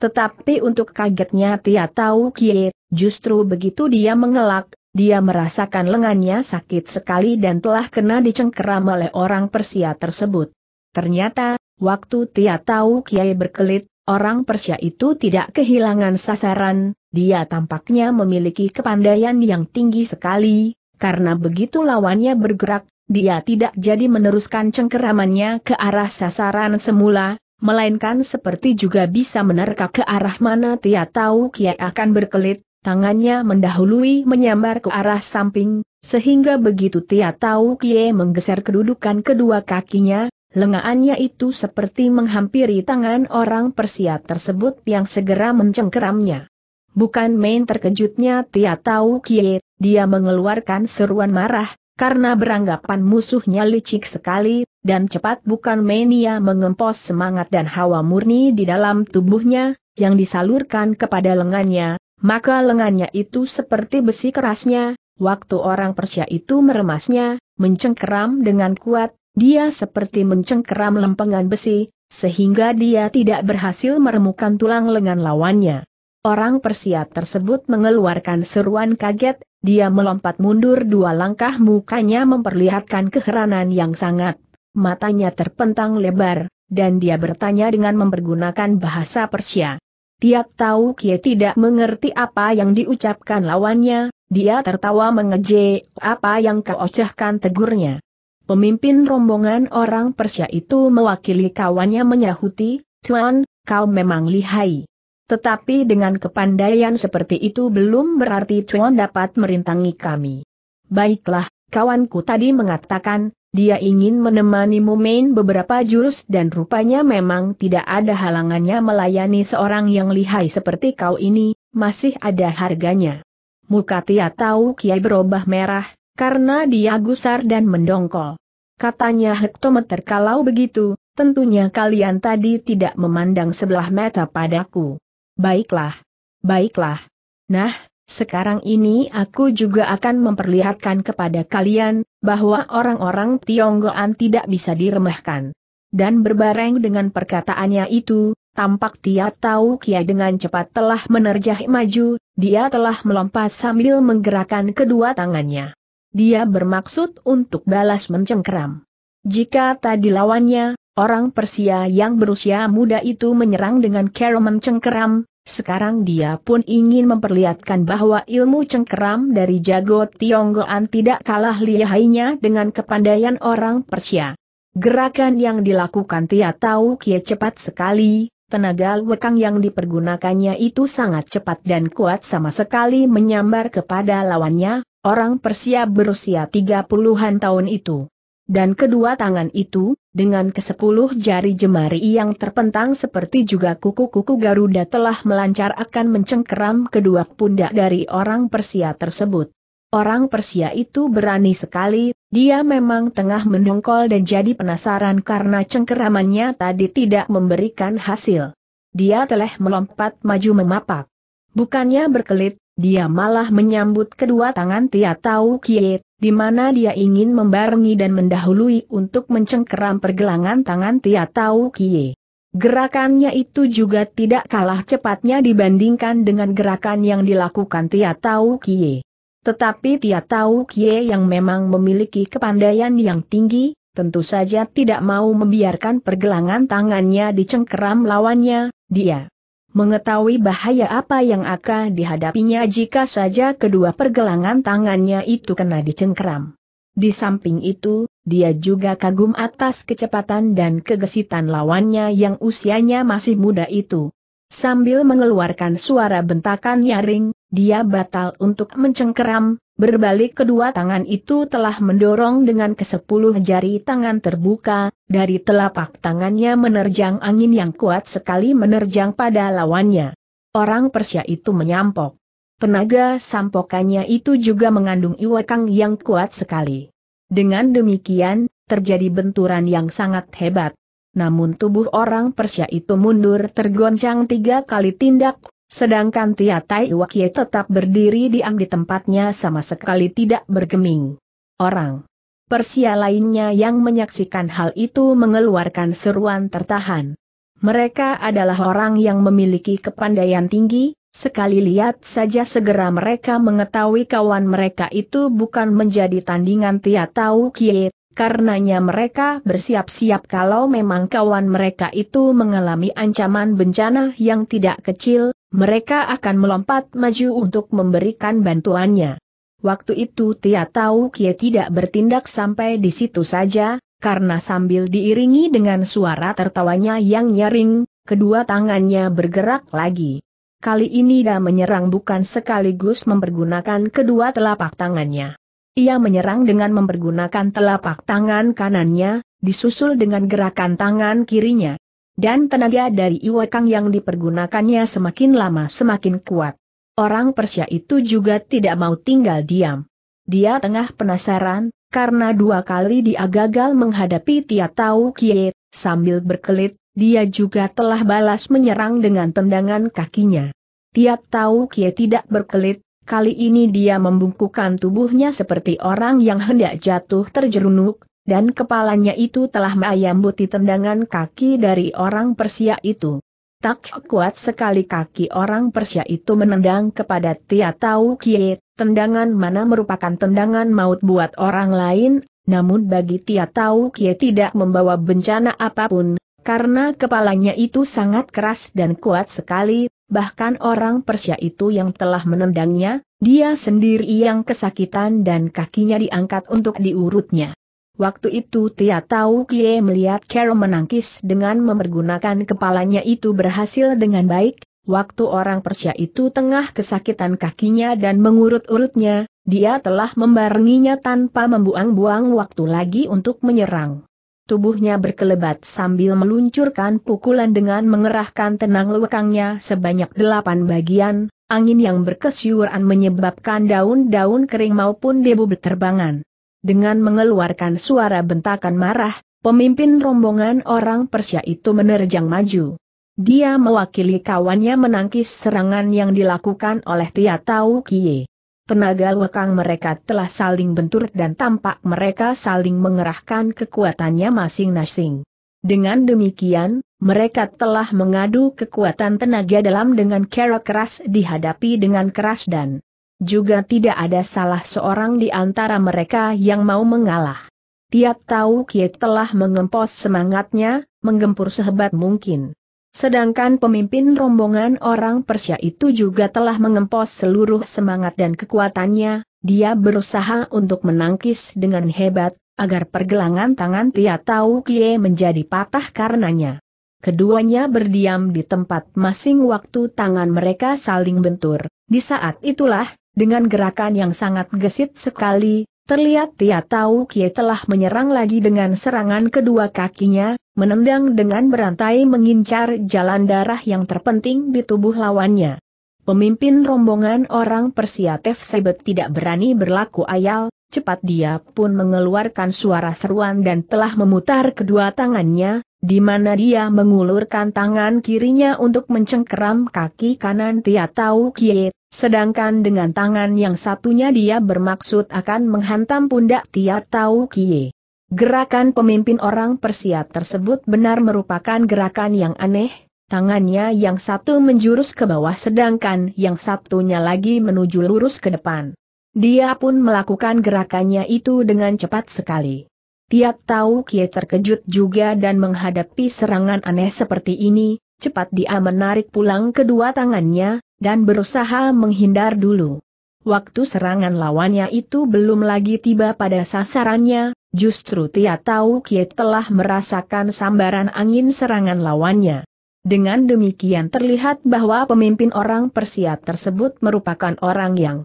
Tetapi untuk kagetnya Tia Tau Kie, justru begitu dia mengelak, dia merasakan lengannya sakit sekali dan telah kena dicengkeram oleh orang Persia tersebut. Ternyata, waktu Tia Tau Kie berkelit, Orang Persia itu tidak kehilangan sasaran, dia tampaknya memiliki kepandaian yang tinggi sekali, karena begitu lawannya bergerak, dia tidak jadi meneruskan cengkeramannya ke arah sasaran semula, melainkan seperti juga bisa menerka ke arah mana Tia tahu Kia akan berkelit, tangannya mendahului menyambar ke arah samping, sehingga begitu Tia tahu Kie menggeser kedudukan kedua kakinya, Lengaannya itu seperti menghampiri tangan orang Persia tersebut yang segera mencengkeramnya. Bukan main terkejutnya Tia Tau Kie, dia mengeluarkan seruan marah, karena beranggapan musuhnya licik sekali, dan cepat bukan main ia mengempos semangat dan hawa murni di dalam tubuhnya, yang disalurkan kepada lengannya, maka lengannya itu seperti besi kerasnya, waktu orang Persia itu meremasnya, mencengkeram dengan kuat, dia seperti mencengkeram lempengan besi, sehingga dia tidak berhasil meremukan tulang lengan lawannya. Orang Persia tersebut mengeluarkan seruan kaget, dia melompat mundur dua langkah mukanya memperlihatkan keheranan yang sangat. Matanya terpentang lebar, dan dia bertanya dengan mempergunakan bahasa Persia. Tiap tahu Kie tidak mengerti apa yang diucapkan lawannya, dia tertawa mengejek apa yang kau ocehkan tegurnya. Pemimpin rombongan orang Persia itu mewakili kawannya menyahuti, Tuan, kau memang lihai. Tetapi dengan kepandaian seperti itu belum berarti Tuan dapat merintangi kami. Baiklah, kawanku tadi mengatakan, dia ingin menemanimu main beberapa jurus dan rupanya memang tidak ada halangannya melayani seorang yang lihai seperti kau ini, masih ada harganya. Muka Tia tahu Kiai berubah merah, karena dia gusar dan mendongkol katanya hektometer kalau begitu, tentunya kalian tadi tidak memandang sebelah mata padaku. Baiklah. Baiklah. Nah, sekarang ini aku juga akan memperlihatkan kepada kalian, bahwa orang-orang Tionggoan tidak bisa diremehkan. Dan berbareng dengan perkataannya itu, tampak Tia tahu Kia dengan cepat telah menerjah maju, dia telah melompat sambil menggerakkan kedua tangannya. Dia bermaksud untuk balas mencengkeram. Jika tadi lawannya, orang Persia yang berusia muda itu menyerang dengan cara mencengkeram, sekarang dia pun ingin memperlihatkan bahwa ilmu cengkeram dari jago Tionggoan tidak kalah lihainya dengan kepandaian orang Persia. Gerakan yang dilakukan Tia Tau Kie cepat sekali, tenaga lekang yang dipergunakannya itu sangat cepat dan kuat sama sekali menyambar kepada lawannya, orang Persia berusia tiga puluhan tahun itu. Dan kedua tangan itu, dengan kesepuluh jari jemari yang terpentang seperti juga kuku-kuku Garuda telah melancar akan mencengkeram kedua pundak dari orang Persia tersebut. Orang Persia itu berani sekali, dia memang tengah mendongkol dan jadi penasaran karena cengkeramannya tadi tidak memberikan hasil. Dia telah melompat maju memapak. Bukannya berkelit, dia malah menyambut kedua tangan Tia Tau Kie, di mana dia ingin membarengi dan mendahului untuk mencengkeram pergelangan tangan Tia Tau Kie. Gerakannya itu juga tidak kalah cepatnya dibandingkan dengan gerakan yang dilakukan Tia Tau Kie. Tetapi Tia Tau Kie yang memang memiliki kepandaian yang tinggi, tentu saja tidak mau membiarkan pergelangan tangannya dicengkeram lawannya, dia mengetahui bahaya apa yang akan dihadapinya jika saja kedua pergelangan tangannya itu kena dicengkeram. Di samping itu, dia juga kagum atas kecepatan dan kegesitan lawannya yang usianya masih muda itu. Sambil mengeluarkan suara bentakan nyaring, dia batal untuk mencengkeram, berbalik kedua tangan itu telah mendorong dengan kesepuluh jari tangan terbuka, dari telapak tangannya menerjang angin yang kuat sekali menerjang pada lawannya. Orang Persia itu menyampok. Penaga sampokannya itu juga mengandung iwakang yang kuat sekali. Dengan demikian, terjadi benturan yang sangat hebat. Namun tubuh orang Persia itu mundur tergoncang tiga kali tindak, sedangkan Tiatai Wakye tetap berdiri diam di tempatnya sama sekali tidak bergeming. Orang Persia lainnya yang menyaksikan hal itu mengeluarkan seruan tertahan. Mereka adalah orang yang memiliki kepandaian tinggi, sekali lihat saja segera mereka mengetahui kawan mereka itu bukan menjadi tandingan Tau Kie, karenanya mereka bersiap-siap kalau memang kawan mereka itu mengalami ancaman bencana yang tidak kecil, mereka akan melompat maju untuk memberikan bantuannya. Waktu itu Tia tahu Kie tidak bertindak sampai di situ saja, karena sambil diiringi dengan suara tertawanya yang nyaring, kedua tangannya bergerak lagi. Kali ini dia menyerang bukan sekaligus mempergunakan kedua telapak tangannya. Ia menyerang dengan mempergunakan telapak tangan kanannya, disusul dengan gerakan tangan kirinya. Dan tenaga dari Iwakang yang dipergunakannya semakin lama semakin kuat. Orang Persia itu juga tidak mau tinggal diam. Dia tengah penasaran, karena dua kali dia gagal menghadapi Tia Tau Kie, sambil berkelit, dia juga telah balas menyerang dengan tendangan kakinya. Tia Tau Kie tidak berkelit, kali ini dia membungkukan tubuhnya seperti orang yang hendak jatuh terjerunuk, dan kepalanya itu telah meayambuti tendangan kaki dari orang Persia itu. Tak kuat sekali kaki orang Persia itu menendang kepada Tia Tau Kie, tendangan mana merupakan tendangan maut buat orang lain, namun bagi Tia Tau Kie tidak membawa bencana apapun, karena kepalanya itu sangat keras dan kuat sekali, bahkan orang Persia itu yang telah menendangnya, dia sendiri yang kesakitan dan kakinya diangkat untuk diurutnya. Waktu itu Tia Tau Kie melihat Carol menangkis dengan memergunakan kepalanya itu berhasil dengan baik, waktu orang Persia itu tengah kesakitan kakinya dan mengurut-urutnya, dia telah membarenginya tanpa membuang-buang waktu lagi untuk menyerang. Tubuhnya berkelebat sambil meluncurkan pukulan dengan mengerahkan tenang lekangnya sebanyak delapan bagian, angin yang berkesiuran menyebabkan daun-daun kering maupun debu berterbangan. Dengan mengeluarkan suara bentakan marah, pemimpin rombongan orang Persia itu menerjang maju. Dia mewakili kawannya menangkis serangan yang dilakukan oleh Tia Tau Kie. Tenaga lekang mereka telah saling bentur dan tampak mereka saling mengerahkan kekuatannya masing-masing. Dengan demikian, mereka telah mengadu kekuatan tenaga dalam dengan cara keras dihadapi dengan keras dan juga tidak ada salah seorang di antara mereka yang mau mengalah. Tiap tahu Kiet telah mengempos semangatnya, menggempur sehebat mungkin. Sedangkan pemimpin rombongan orang Persia itu juga telah mengempos seluruh semangat dan kekuatannya, dia berusaha untuk menangkis dengan hebat, agar pergelangan tangan Tia Tau Kie menjadi patah karenanya. Keduanya berdiam di tempat masing waktu tangan mereka saling bentur. Di saat itulah, dengan gerakan yang sangat gesit sekali, terlihat Tia Tau Kie telah menyerang lagi dengan serangan kedua kakinya, menendang dengan berantai mengincar jalan darah yang terpenting di tubuh lawannya. Pemimpin rombongan orang Persia Tefsebet tidak berani berlaku ayal, cepat dia pun mengeluarkan suara seruan dan telah memutar kedua tangannya, di mana dia mengulurkan tangan kirinya untuk mencengkeram kaki kanan Tia Tau Kie, sedangkan dengan tangan yang satunya dia bermaksud akan menghantam pundak Tia Tau Kie. Gerakan pemimpin orang Persia tersebut benar merupakan gerakan yang aneh, tangannya yang satu menjurus ke bawah sedangkan yang satunya lagi menuju lurus ke depan. Dia pun melakukan gerakannya itu dengan cepat sekali. Tiap tahu Kie terkejut juga dan menghadapi serangan aneh seperti ini, cepat dia menarik pulang kedua tangannya, dan berusaha menghindar dulu. Waktu serangan lawannya itu belum lagi tiba pada sasarannya, justru Tia tahu Kie telah merasakan sambaran angin serangan lawannya. Dengan demikian terlihat bahwa pemimpin orang Persia tersebut merupakan orang yang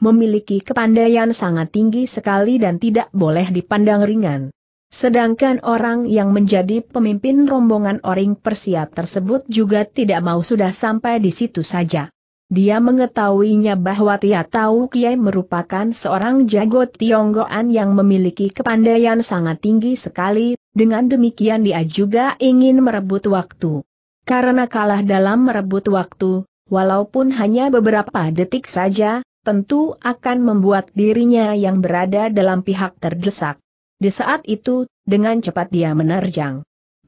memiliki kepandaian sangat tinggi sekali dan tidak boleh dipandang ringan. Sedangkan orang yang menjadi pemimpin rombongan Oring Persia tersebut juga tidak mau sudah sampai di situ saja. Dia mengetahuinya bahwa Tia Tau Kiai merupakan seorang jago Tionggoan yang memiliki kepandaian sangat tinggi sekali, dengan demikian dia juga ingin merebut waktu. Karena kalah dalam merebut waktu, walaupun hanya beberapa detik saja, tentu akan membuat dirinya yang berada dalam pihak terdesak. Di saat itu, dengan cepat dia menerjang.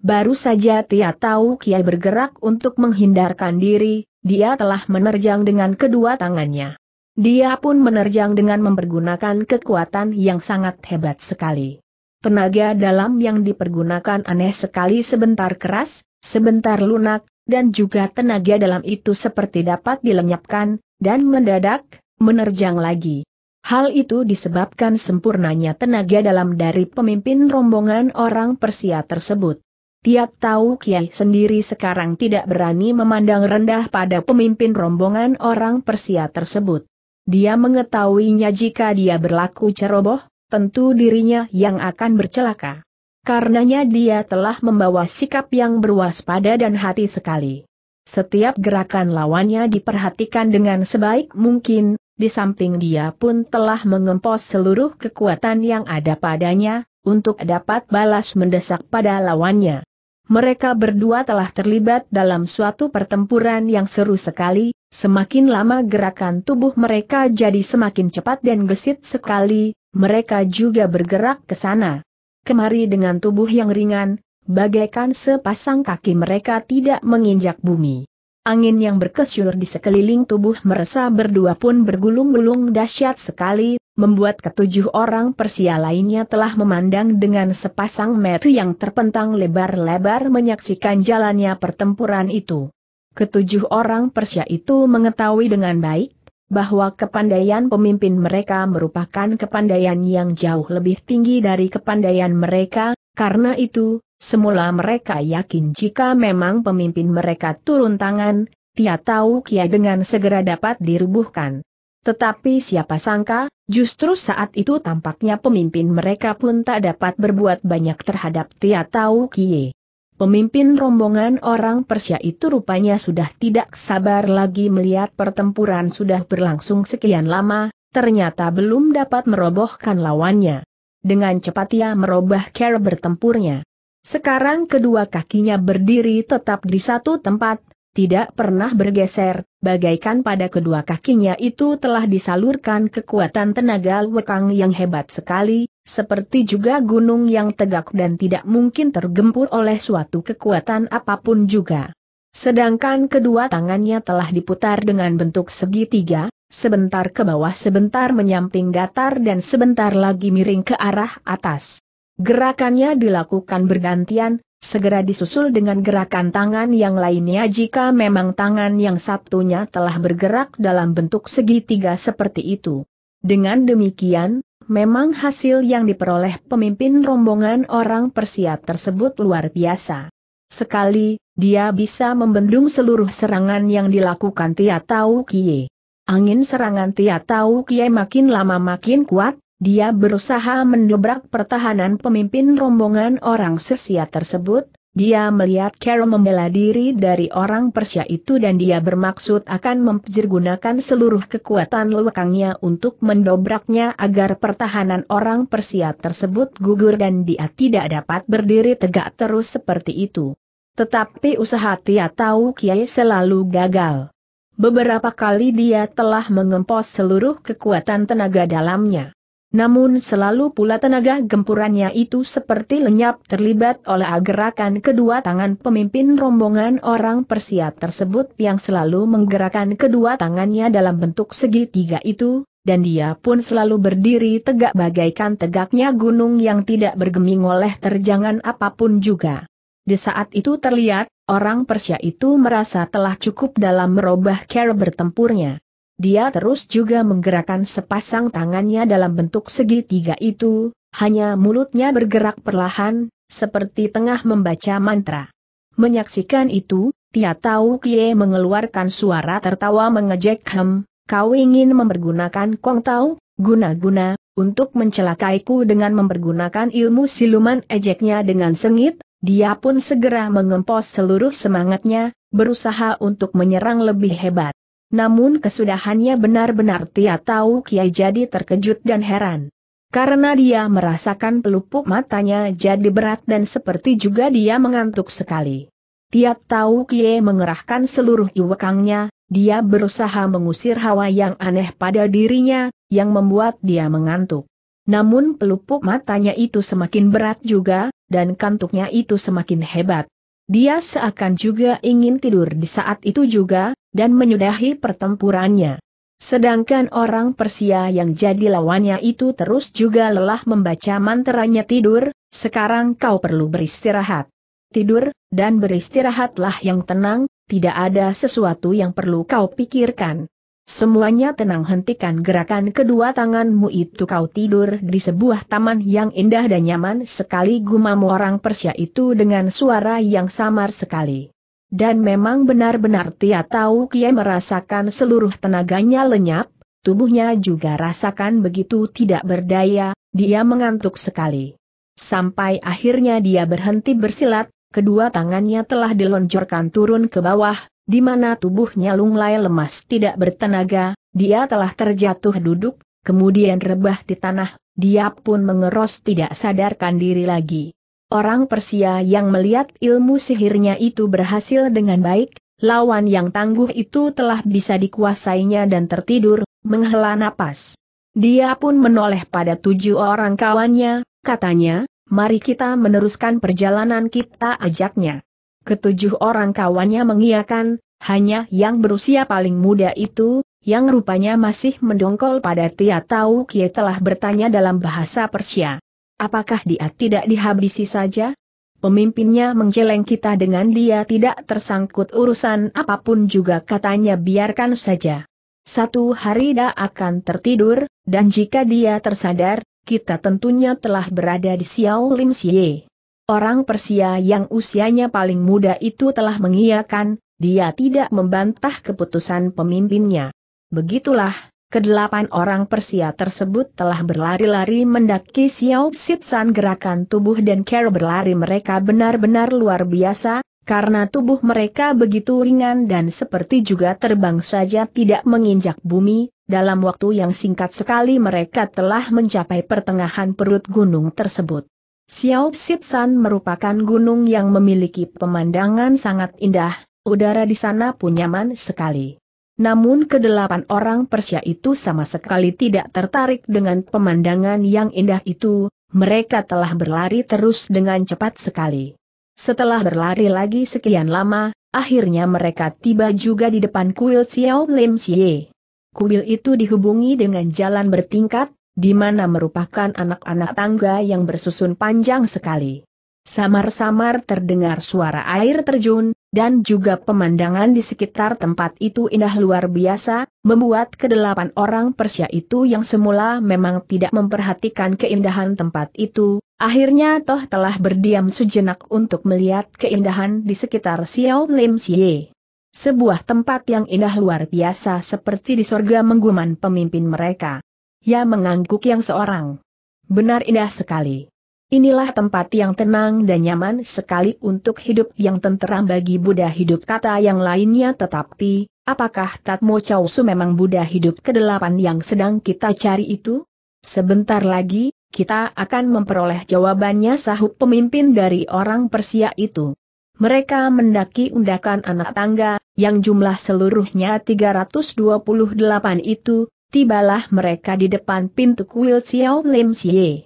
Baru saja Tia tahu Kiai bergerak untuk menghindarkan diri, dia telah menerjang dengan kedua tangannya. Dia pun menerjang dengan mempergunakan kekuatan yang sangat hebat sekali. Tenaga dalam yang dipergunakan aneh sekali sebentar keras, sebentar lunak, dan juga tenaga dalam itu seperti dapat dilenyapkan, dan mendadak, menerjang lagi. Hal itu disebabkan sempurnanya tenaga dalam dari pemimpin rombongan orang Persia tersebut. Tiap tahu Kiai sendiri sekarang tidak berani memandang rendah pada pemimpin rombongan orang Persia tersebut. Dia mengetahuinya jika dia berlaku ceroboh, tentu dirinya yang akan bercelaka. Karenanya dia telah membawa sikap yang berwaspada dan hati sekali. Setiap gerakan lawannya diperhatikan dengan sebaik mungkin, di samping dia pun telah mengempos seluruh kekuatan yang ada padanya, untuk dapat balas mendesak pada lawannya. Mereka berdua telah terlibat dalam suatu pertempuran yang seru sekali, semakin lama gerakan tubuh mereka jadi semakin cepat dan gesit sekali, mereka juga bergerak ke sana. Kemari dengan tubuh yang ringan, bagaikan sepasang kaki mereka tidak menginjak bumi. Angin yang berkesyur di sekeliling tubuh meresa berdua pun bergulung-gulung dahsyat sekali, membuat ketujuh orang Persia lainnya telah memandang dengan sepasang metu yang terpentang lebar-lebar menyaksikan jalannya pertempuran itu. Ketujuh orang Persia itu mengetahui dengan baik bahwa kepandaian pemimpin mereka merupakan kepandaian yang jauh lebih tinggi dari kepandaian mereka, karena itu, Semula mereka yakin jika memang pemimpin mereka turun tangan, Tia tahu Kia dengan segera dapat dirubuhkan. Tetapi siapa sangka, justru saat itu tampaknya pemimpin mereka pun tak dapat berbuat banyak terhadap Tia tahu Kie. Pemimpin rombongan orang Persia itu rupanya sudah tidak sabar lagi melihat pertempuran sudah berlangsung sekian lama, ternyata belum dapat merobohkan lawannya. Dengan cepat ia merubah cara bertempurnya. Sekarang kedua kakinya berdiri tetap di satu tempat, tidak pernah bergeser, bagaikan pada kedua kakinya itu telah disalurkan kekuatan tenaga wekang yang hebat sekali, seperti juga gunung yang tegak dan tidak mungkin tergempur oleh suatu kekuatan apapun juga. Sedangkan kedua tangannya telah diputar dengan bentuk segitiga, sebentar ke bawah sebentar menyamping datar dan sebentar lagi miring ke arah atas. Gerakannya dilakukan bergantian, segera disusul dengan gerakan tangan yang lainnya jika memang tangan yang satunya telah bergerak dalam bentuk segitiga seperti itu. Dengan demikian, memang hasil yang diperoleh pemimpin rombongan orang Persia tersebut luar biasa. Sekali, dia bisa membendung seluruh serangan yang dilakukan Tia Tau Kie. Angin serangan Tia Tau Kie makin lama makin kuat, dia berusaha mendobrak pertahanan pemimpin rombongan orang Persia tersebut, dia melihat Carol membela diri dari orang Persia itu dan dia bermaksud akan mempergunakan seluruh kekuatan lekangnya untuk mendobraknya agar pertahanan orang Persia tersebut gugur dan dia tidak dapat berdiri tegak terus seperti itu. Tetapi usaha Tia tahu Kiai selalu gagal. Beberapa kali dia telah mengempos seluruh kekuatan tenaga dalamnya. Namun selalu pula tenaga gempurannya itu seperti lenyap terlibat oleh gerakan kedua tangan pemimpin rombongan orang Persia tersebut yang selalu menggerakkan kedua tangannya dalam bentuk segitiga itu, dan dia pun selalu berdiri tegak bagaikan tegaknya gunung yang tidak bergeming oleh terjangan apapun juga. Di saat itu terlihat, orang Persia itu merasa telah cukup dalam merubah cara bertempurnya. Dia terus juga menggerakkan sepasang tangannya dalam bentuk segitiga itu, hanya mulutnya bergerak perlahan, seperti tengah membaca mantra. Menyaksikan itu, Tia Tau Kie mengeluarkan suara tertawa mengejek Hem, kau ingin mempergunakan Kong Tau, guna-guna, untuk mencelakaiku dengan mempergunakan ilmu siluman ejeknya dengan sengit, dia pun segera mengempos seluruh semangatnya, berusaha untuk menyerang lebih hebat. Namun kesudahannya benar-benar Tia tahu Kiai jadi terkejut dan heran. Karena dia merasakan pelupuk matanya jadi berat dan seperti juga dia mengantuk sekali. Tiap tahu Kiai mengerahkan seluruh iwekangnya, dia berusaha mengusir hawa yang aneh pada dirinya, yang membuat dia mengantuk. Namun pelupuk matanya itu semakin berat juga, dan kantuknya itu semakin hebat. Dia seakan juga ingin tidur di saat itu juga, dan menyudahi pertempurannya. Sedangkan orang Persia yang jadi lawannya itu terus juga lelah membaca mantranya tidur, sekarang kau perlu beristirahat. Tidur, dan beristirahatlah yang tenang, tidak ada sesuatu yang perlu kau pikirkan. Semuanya tenang hentikan gerakan kedua tanganmu itu kau tidur di sebuah taman yang indah dan nyaman sekali gumam orang Persia itu dengan suara yang samar sekali. Dan memang benar-benar Tia tahu Kie merasakan seluruh tenaganya lenyap, tubuhnya juga rasakan begitu tidak berdaya, dia mengantuk sekali. Sampai akhirnya dia berhenti bersilat, kedua tangannya telah dilonjorkan turun ke bawah, di mana tubuhnya lunglai lemas tidak bertenaga, dia telah terjatuh duduk, kemudian rebah di tanah, dia pun mengeros tidak sadarkan diri lagi. Orang Persia yang melihat ilmu sihirnya itu berhasil dengan baik, lawan yang tangguh itu telah bisa dikuasainya dan tertidur, menghela napas. Dia pun menoleh pada tujuh orang kawannya, katanya, mari kita meneruskan perjalanan kita ajaknya. Ketujuh orang kawannya mengiakan, hanya yang berusia paling muda itu, yang rupanya masih mendongkol pada Tia Tau Kie telah bertanya dalam bahasa Persia. Apakah dia tidak dihabisi saja? Pemimpinnya menjeleng kita dengan dia tidak tersangkut urusan apapun juga katanya biarkan saja. Satu hari dia akan tertidur, dan jika dia tersadar, kita tentunya telah berada di Xiao Lim Xie. Orang Persia yang usianya paling muda itu telah mengiyakan, dia tidak membantah keputusan pemimpinnya. Begitulah, kedelapan orang Persia tersebut telah berlari-lari mendaki Xiao Sitsan gerakan tubuh dan cara berlari mereka benar-benar luar biasa, karena tubuh mereka begitu ringan dan seperti juga terbang saja tidak menginjak bumi, dalam waktu yang singkat sekali mereka telah mencapai pertengahan perut gunung tersebut. Xiao San merupakan gunung yang memiliki pemandangan sangat indah, udara di sana pun nyaman sekali. Namun kedelapan orang Persia itu sama sekali tidak tertarik dengan pemandangan yang indah itu, mereka telah berlari terus dengan cepat sekali. Setelah berlari lagi sekian lama, akhirnya mereka tiba juga di depan kuil Xiao Lim Xie. Kuil itu dihubungi dengan jalan bertingkat, di mana merupakan anak-anak tangga yang bersusun panjang sekali. Samar-samar terdengar suara air terjun, dan juga pemandangan di sekitar tempat itu indah luar biasa, membuat kedelapan orang Persia itu yang semula memang tidak memperhatikan keindahan tempat itu, akhirnya toh telah berdiam sejenak untuk melihat keindahan di sekitar Xiao Lim Xie. Sebuah tempat yang indah luar biasa seperti di sorga mengguman pemimpin mereka. Ia mengangguk yang seorang. Benar indah sekali. Inilah tempat yang tenang dan nyaman sekali untuk hidup yang tenteram bagi Buddha hidup kata yang lainnya tetapi, apakah Tatmo Chausu memang Buddha hidup kedelapan yang sedang kita cari itu? Sebentar lagi, kita akan memperoleh jawabannya sahut pemimpin dari orang Persia itu. Mereka mendaki undakan anak tangga, yang jumlah seluruhnya 328 itu, tibalah mereka di depan pintu kuil Xiao Lim Xie.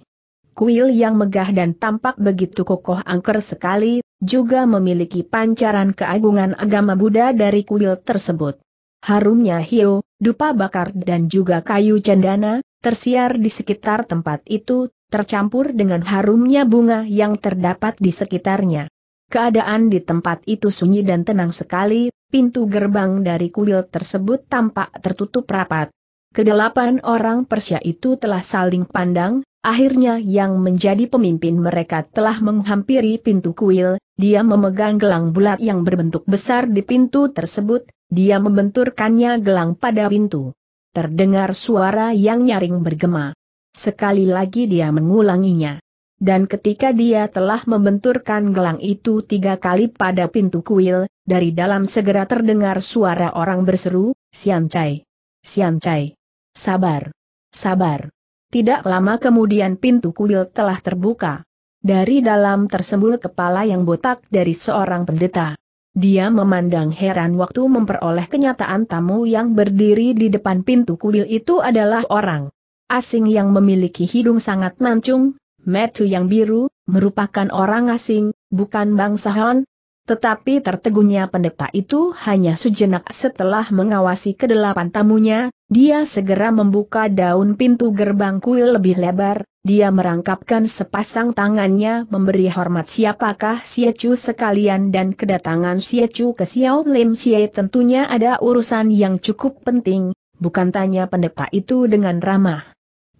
Kuil yang megah dan tampak begitu kokoh angker sekali, juga memiliki pancaran keagungan agama Buddha dari kuil tersebut. Harumnya hio, dupa bakar dan juga kayu cendana, tersiar di sekitar tempat itu, tercampur dengan harumnya bunga yang terdapat di sekitarnya. Keadaan di tempat itu sunyi dan tenang sekali, pintu gerbang dari kuil tersebut tampak tertutup rapat. Kedelapan orang Persia itu telah saling pandang, akhirnya yang menjadi pemimpin mereka telah menghampiri pintu kuil, dia memegang gelang bulat yang berbentuk besar di pintu tersebut, dia membenturkannya gelang pada pintu. Terdengar suara yang nyaring bergema. Sekali lagi dia mengulanginya. Dan ketika dia telah membenturkan gelang itu tiga kali pada pintu kuil, dari dalam segera terdengar suara orang berseru, Siancai, Siancai. Sabar. Sabar. Tidak lama kemudian pintu kuil telah terbuka. Dari dalam tersembul kepala yang botak dari seorang pendeta. Dia memandang heran waktu memperoleh kenyataan tamu yang berdiri di depan pintu kuil itu adalah orang asing yang memiliki hidung sangat mancung, metu yang biru, merupakan orang asing, bukan bangsa Han, tetapi tertegunnya pendeta itu hanya sejenak setelah mengawasi kedelapan tamunya, dia segera membuka daun pintu gerbang kuil lebih lebar, dia merangkapkan sepasang tangannya memberi hormat siapakah siacu sekalian dan kedatangan siacu ke Xiao Lim Xie tentunya ada urusan yang cukup penting, bukan tanya pendeta itu dengan ramah.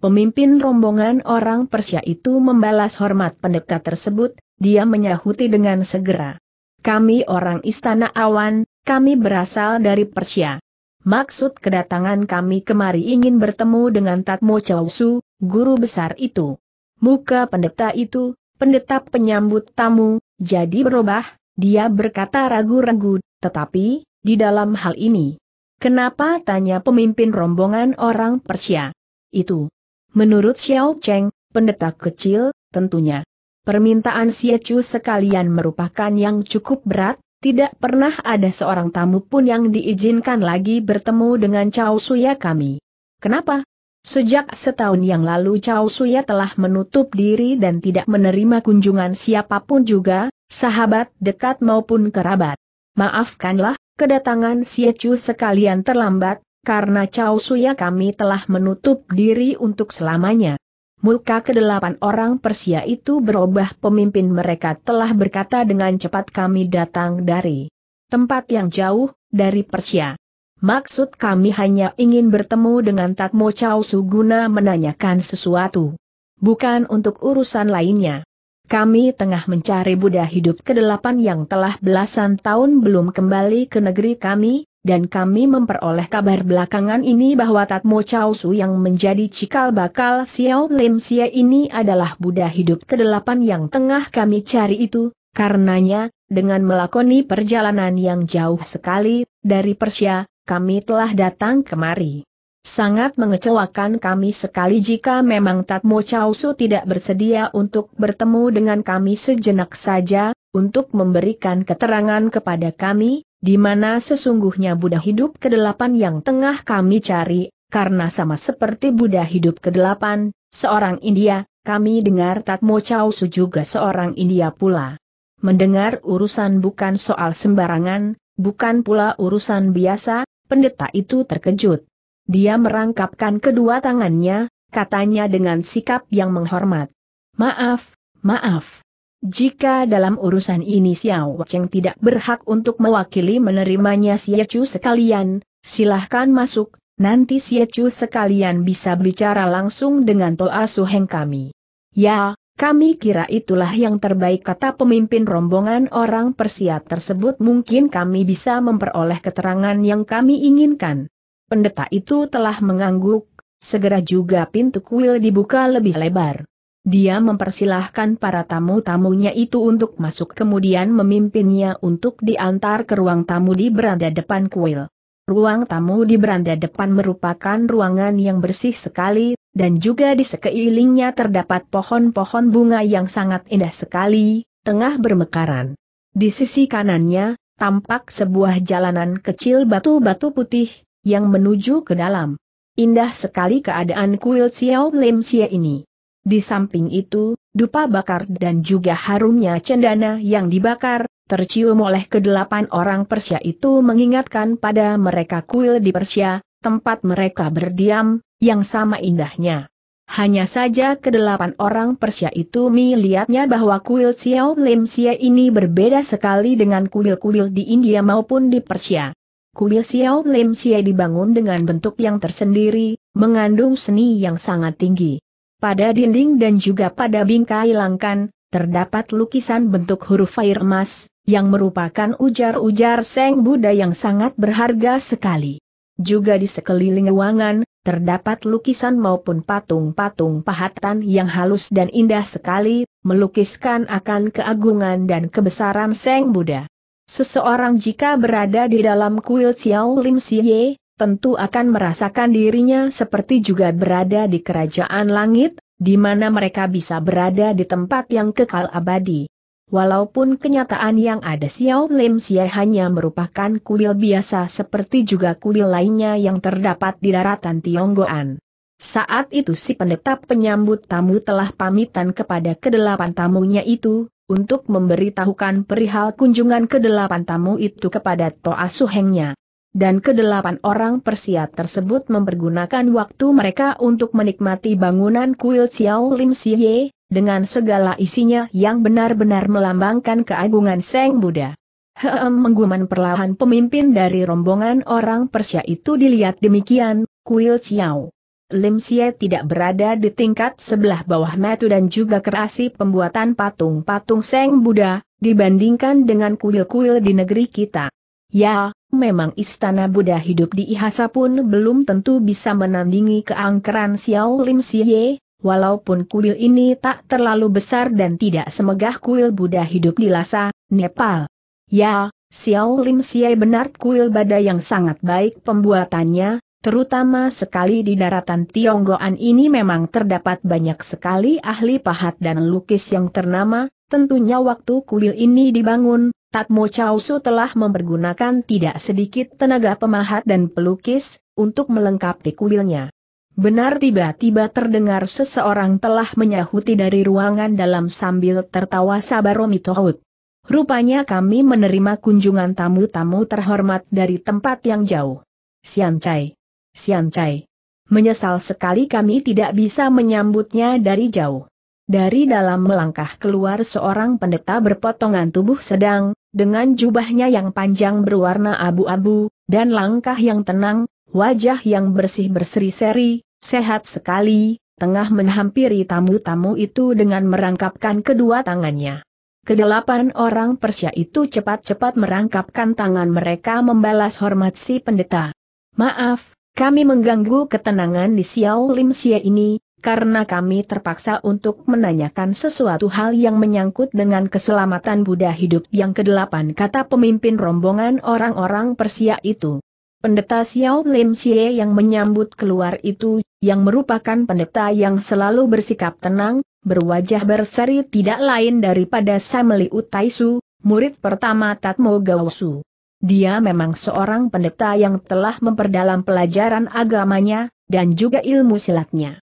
Pemimpin rombongan orang Persia itu membalas hormat pendeta tersebut, dia menyahuti dengan segera. Kami orang istana awan, kami berasal dari Persia. Maksud kedatangan kami kemari ingin bertemu dengan Tatmo Chausu, guru besar itu. Muka pendeta itu, pendeta penyambut tamu, jadi berubah, dia berkata ragu-ragu, tetapi, di dalam hal ini. Kenapa tanya pemimpin rombongan orang Persia? Itu. Menurut Xiao Cheng, pendeta kecil, tentunya. Permintaan siacu sekalian merupakan yang cukup berat, tidak pernah ada seorang tamu pun yang diizinkan lagi bertemu dengan Cao Suya kami. Kenapa? Sejak setahun yang lalu Cao Suya telah menutup diri dan tidak menerima kunjungan siapapun juga, sahabat dekat maupun kerabat. Maafkanlah, kedatangan siacu sekalian terlambat, karena Cao Suya kami telah menutup diri untuk selamanya. Muka kedelapan orang Persia itu berubah pemimpin mereka telah berkata dengan cepat kami datang dari tempat yang jauh, dari Persia. Maksud kami hanya ingin bertemu dengan Tatmo Chau Suguna menanyakan sesuatu. Bukan untuk urusan lainnya. Kami tengah mencari Buddha hidup kedelapan yang telah belasan tahun belum kembali ke negeri kami, dan kami memperoleh kabar belakangan ini bahwa Tatmo Chao Su yang menjadi cikal bakal Xiao Lim Xie ini adalah Buddha hidup kedelapan yang tengah kami cari itu, karenanya, dengan melakoni perjalanan yang jauh sekali, dari Persia, kami telah datang kemari. Sangat mengecewakan kami sekali jika memang Tatmo Su tidak bersedia untuk bertemu dengan kami sejenak saja, untuk memberikan keterangan kepada kami, di mana sesungguhnya Buddha hidup kedelapan yang tengah kami cari, karena sama seperti Buddha hidup kedelapan, seorang India, kami dengar Tatmo Chausu juga seorang India pula. Mendengar urusan bukan soal sembarangan, bukan pula urusan biasa, pendeta itu terkejut. Dia merangkapkan kedua tangannya, katanya dengan sikap yang menghormat. Maaf, maaf. Jika dalam urusan ini Xiao Cheng tidak berhak untuk mewakili menerimanya Xie Chu sekalian, silahkan masuk, nanti Xie Chu sekalian bisa bicara langsung dengan Toa Suheng kami. Ya, kami kira itulah yang terbaik kata pemimpin rombongan orang Persia tersebut mungkin kami bisa memperoleh keterangan yang kami inginkan. Pendeta itu telah mengangguk, segera juga pintu kuil dibuka lebih lebar. Dia mempersilahkan para tamu-tamunya itu untuk masuk kemudian memimpinnya untuk diantar ke ruang tamu di beranda depan kuil. Ruang tamu di beranda depan merupakan ruangan yang bersih sekali, dan juga di sekelilingnya terdapat pohon-pohon bunga yang sangat indah sekali, tengah bermekaran. Di sisi kanannya, tampak sebuah jalanan kecil batu-batu putih, yang menuju ke dalam. Indah sekali keadaan kuil Xiao Lim Xie ini. Di samping itu, dupa bakar dan juga harumnya cendana yang dibakar, tercium oleh kedelapan orang Persia itu mengingatkan pada mereka kuil di Persia, tempat mereka berdiam, yang sama indahnya. Hanya saja kedelapan orang Persia itu melihatnya bahwa kuil Xiao Lim Xie ini berbeda sekali dengan kuil-kuil di India maupun di Persia. Kuil Xiao Lim Xie dibangun dengan bentuk yang tersendiri, mengandung seni yang sangat tinggi. Pada dinding dan juga pada bingkai langkan, terdapat lukisan bentuk huruf air emas, yang merupakan ujar-ujar Seng Buddha yang sangat berharga sekali. Juga di sekeliling ruangan, terdapat lukisan maupun patung-patung pahatan yang halus dan indah sekali, melukiskan akan keagungan dan kebesaran Seng Buddha. Seseorang jika berada di dalam kuil Xiao Lim Siye, tentu akan merasakan dirinya seperti juga berada di kerajaan langit, di mana mereka bisa berada di tempat yang kekal abadi. Walaupun kenyataan yang ada Xiao Lim Xie hanya merupakan kuil biasa seperti juga kuil lainnya yang terdapat di daratan Tionggoan. Saat itu si pendeta penyambut tamu telah pamitan kepada kedelapan tamunya itu, untuk memberitahukan perihal kunjungan kedelapan tamu itu kepada Toa Suhengnya dan kedelapan orang Persia tersebut mempergunakan waktu mereka untuk menikmati bangunan kuil Xiao Lim Siye, dengan segala isinya yang benar-benar melambangkan keagungan Seng Buddha. Heem mengguman perlahan pemimpin dari rombongan orang Persia itu dilihat demikian, kuil Xiao. Lim Siye tidak berada di tingkat sebelah bawah metu dan juga kerasi pembuatan patung-patung Seng Buddha, dibandingkan dengan kuil-kuil di negeri kita. Ya, Memang istana Buddha hidup di Ihasa pun belum tentu bisa menandingi keangkeran Xiao Lim Siye, walaupun kuil ini tak terlalu besar dan tidak semegah kuil Buddha hidup di Lhasa, Nepal. Ya, Xiao Lim Siye benar kuil badai yang sangat baik pembuatannya, terutama sekali di daratan Tionggoan ini memang terdapat banyak sekali ahli pahat dan lukis yang ternama, tentunya waktu kuil ini dibangun, Tatmo Chausu telah mempergunakan tidak sedikit tenaga pemahat dan pelukis, untuk melengkapi kuilnya. Benar tiba-tiba terdengar seseorang telah menyahuti dari ruangan dalam sambil tertawa Sabaromi Tohut. Rupanya kami menerima kunjungan tamu-tamu terhormat dari tempat yang jauh. Siancai. Siancai. Menyesal sekali kami tidak bisa menyambutnya dari jauh. Dari dalam melangkah keluar seorang pendeta berpotongan tubuh sedang, dengan jubahnya yang panjang berwarna abu-abu, dan langkah yang tenang, wajah yang bersih berseri-seri, sehat sekali, tengah menghampiri tamu-tamu itu dengan merangkapkan kedua tangannya. Kedelapan orang Persia itu cepat-cepat merangkapkan tangan mereka membalas hormat si pendeta. Maaf, kami mengganggu ketenangan di Xiao Lim Xie ini, karena kami terpaksa untuk menanyakan sesuatu hal yang menyangkut dengan keselamatan Buddha hidup yang kedelapan kata pemimpin rombongan orang-orang Persia itu. Pendeta Xiao Lim Xie yang menyambut keluar itu, yang merupakan pendeta yang selalu bersikap tenang, berwajah berseri tidak lain daripada Sameli Utaisu, murid pertama Tatmo Gausu. Dia memang seorang pendeta yang telah memperdalam pelajaran agamanya, dan juga ilmu silatnya.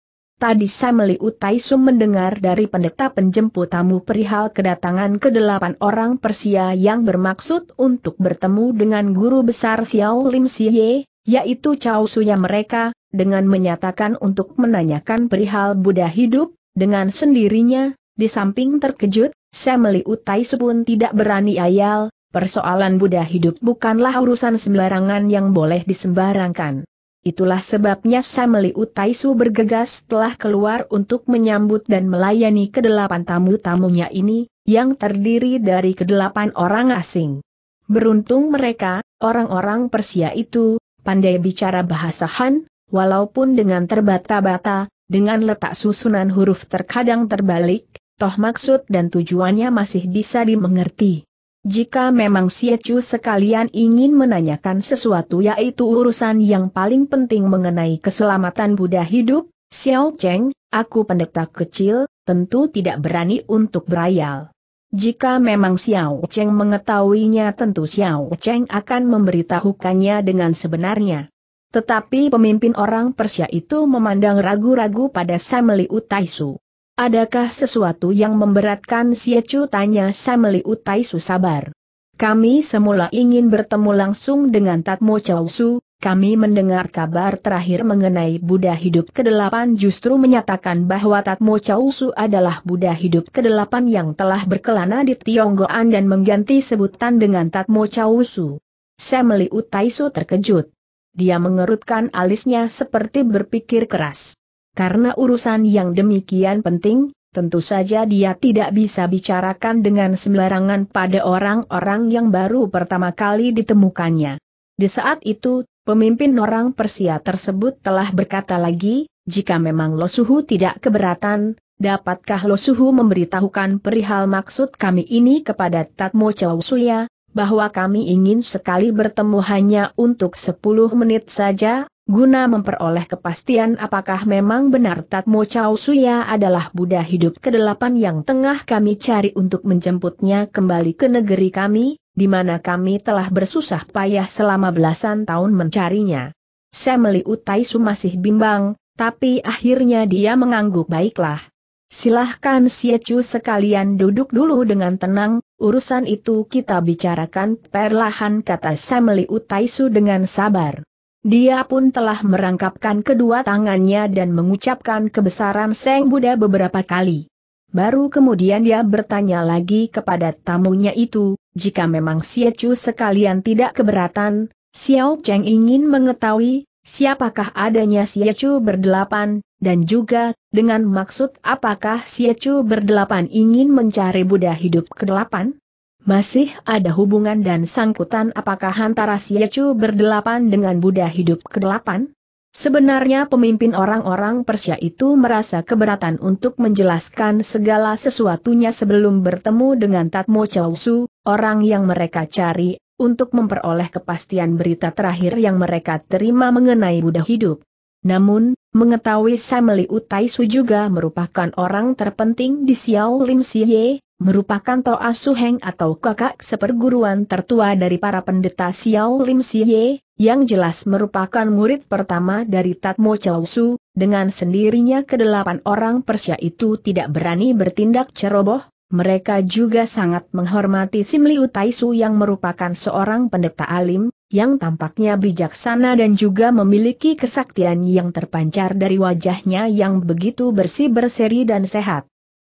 Tadi Sameli Utaisum mendengar dari pendeta penjemput tamu perihal kedatangan kedelapan orang Persia yang bermaksud untuk bertemu dengan guru besar Xiao Lim Siye, yaitu Chao Suya mereka, dengan menyatakan untuk menanyakan perihal Buddha hidup, dengan sendirinya, di samping terkejut, Sameli Utaisum pun tidak berani ayal, persoalan Buddha hidup bukanlah urusan sembarangan yang boleh disembarangkan. Itulah sebabnya Sameli Utaisu bergegas telah keluar untuk menyambut dan melayani kedelapan tamu-tamunya ini, yang terdiri dari kedelapan orang asing. Beruntung mereka, orang-orang Persia itu, pandai bicara bahasa Han, walaupun dengan terbata-bata, dengan letak susunan huruf terkadang terbalik, toh maksud dan tujuannya masih bisa dimengerti. Jika memang Siacu sekalian ingin menanyakan sesuatu yaitu urusan yang paling penting mengenai keselamatan Buddha hidup, Xiao Cheng, aku pendeta kecil, tentu tidak berani untuk berayal. Jika memang Xiao Cheng mengetahuinya tentu Xiao Cheng akan memberitahukannya dengan sebenarnya. Tetapi pemimpin orang Persia itu memandang ragu-ragu pada Sameli Utaisu. Adakah sesuatu yang memberatkan si Ecu tanya Sameli Utai sabar. Kami semula ingin bertemu langsung dengan Tatmo Chausu, kami mendengar kabar terakhir mengenai Buddha hidup ke-8 justru menyatakan bahwa Tatmo Chausu adalah Buddha hidup ke-8 yang telah berkelana di Tionggoan dan mengganti sebutan dengan Tatmo Chausu. Sameli su terkejut. Dia mengerutkan alisnya seperti berpikir keras. Karena urusan yang demikian penting, tentu saja dia tidak bisa bicarakan dengan sembarangan pada orang-orang yang baru pertama kali ditemukannya. Di saat itu, pemimpin orang Persia tersebut telah berkata lagi, jika memang Losuhu tidak keberatan, dapatkah Losuhu memberitahukan perihal maksud kami ini kepada Tatmo Chausuya, bahwa kami ingin sekali bertemu hanya untuk 10 menit saja, guna memperoleh kepastian apakah memang benar Tatmo Chao Suya adalah Buddha hidup ke kedelapan yang tengah kami cari untuk menjemputnya kembali ke negeri kami, di mana kami telah bersusah payah selama belasan tahun mencarinya. Semeli Utaisu masih bimbang, tapi akhirnya dia mengangguk baiklah. Silahkan Siecu sekalian duduk dulu dengan tenang, urusan itu kita bicarakan perlahan kata Semeli Utaisu dengan sabar. Dia pun telah merangkapkan kedua tangannya dan mengucapkan kebesaran Seng Buddha beberapa kali. Baru kemudian dia bertanya lagi kepada tamunya itu, jika memang Siacu sekalian tidak keberatan, Xiao Cheng ingin mengetahui, siapakah adanya Siacu berdelapan, dan juga, dengan maksud apakah Siacu berdelapan ingin mencari Buddha hidup kedelapan? Masih ada hubungan dan sangkutan apakah antara Siecu berdelapan dengan Buddha hidup kedelapan? Sebenarnya pemimpin orang-orang Persia itu merasa keberatan untuk menjelaskan segala sesuatunya sebelum bertemu dengan Tatmo Chausu, orang yang mereka cari, untuk memperoleh kepastian berita terakhir yang mereka terima mengenai Buddha hidup. Namun, mengetahui Sameli Utaisu juga merupakan orang terpenting di Xiao Lim Siye, merupakan Toa Suheng atau kakak seperguruan tertua dari para pendeta Xiao Lim Siye, yang jelas merupakan murid pertama dari Tatmo Chow Su, dengan sendirinya kedelapan orang Persia itu tidak berani bertindak ceroboh, mereka juga sangat menghormati Sim Liu Tai Su yang merupakan seorang pendeta alim, yang tampaknya bijaksana dan juga memiliki kesaktian yang terpancar dari wajahnya yang begitu bersih berseri dan sehat.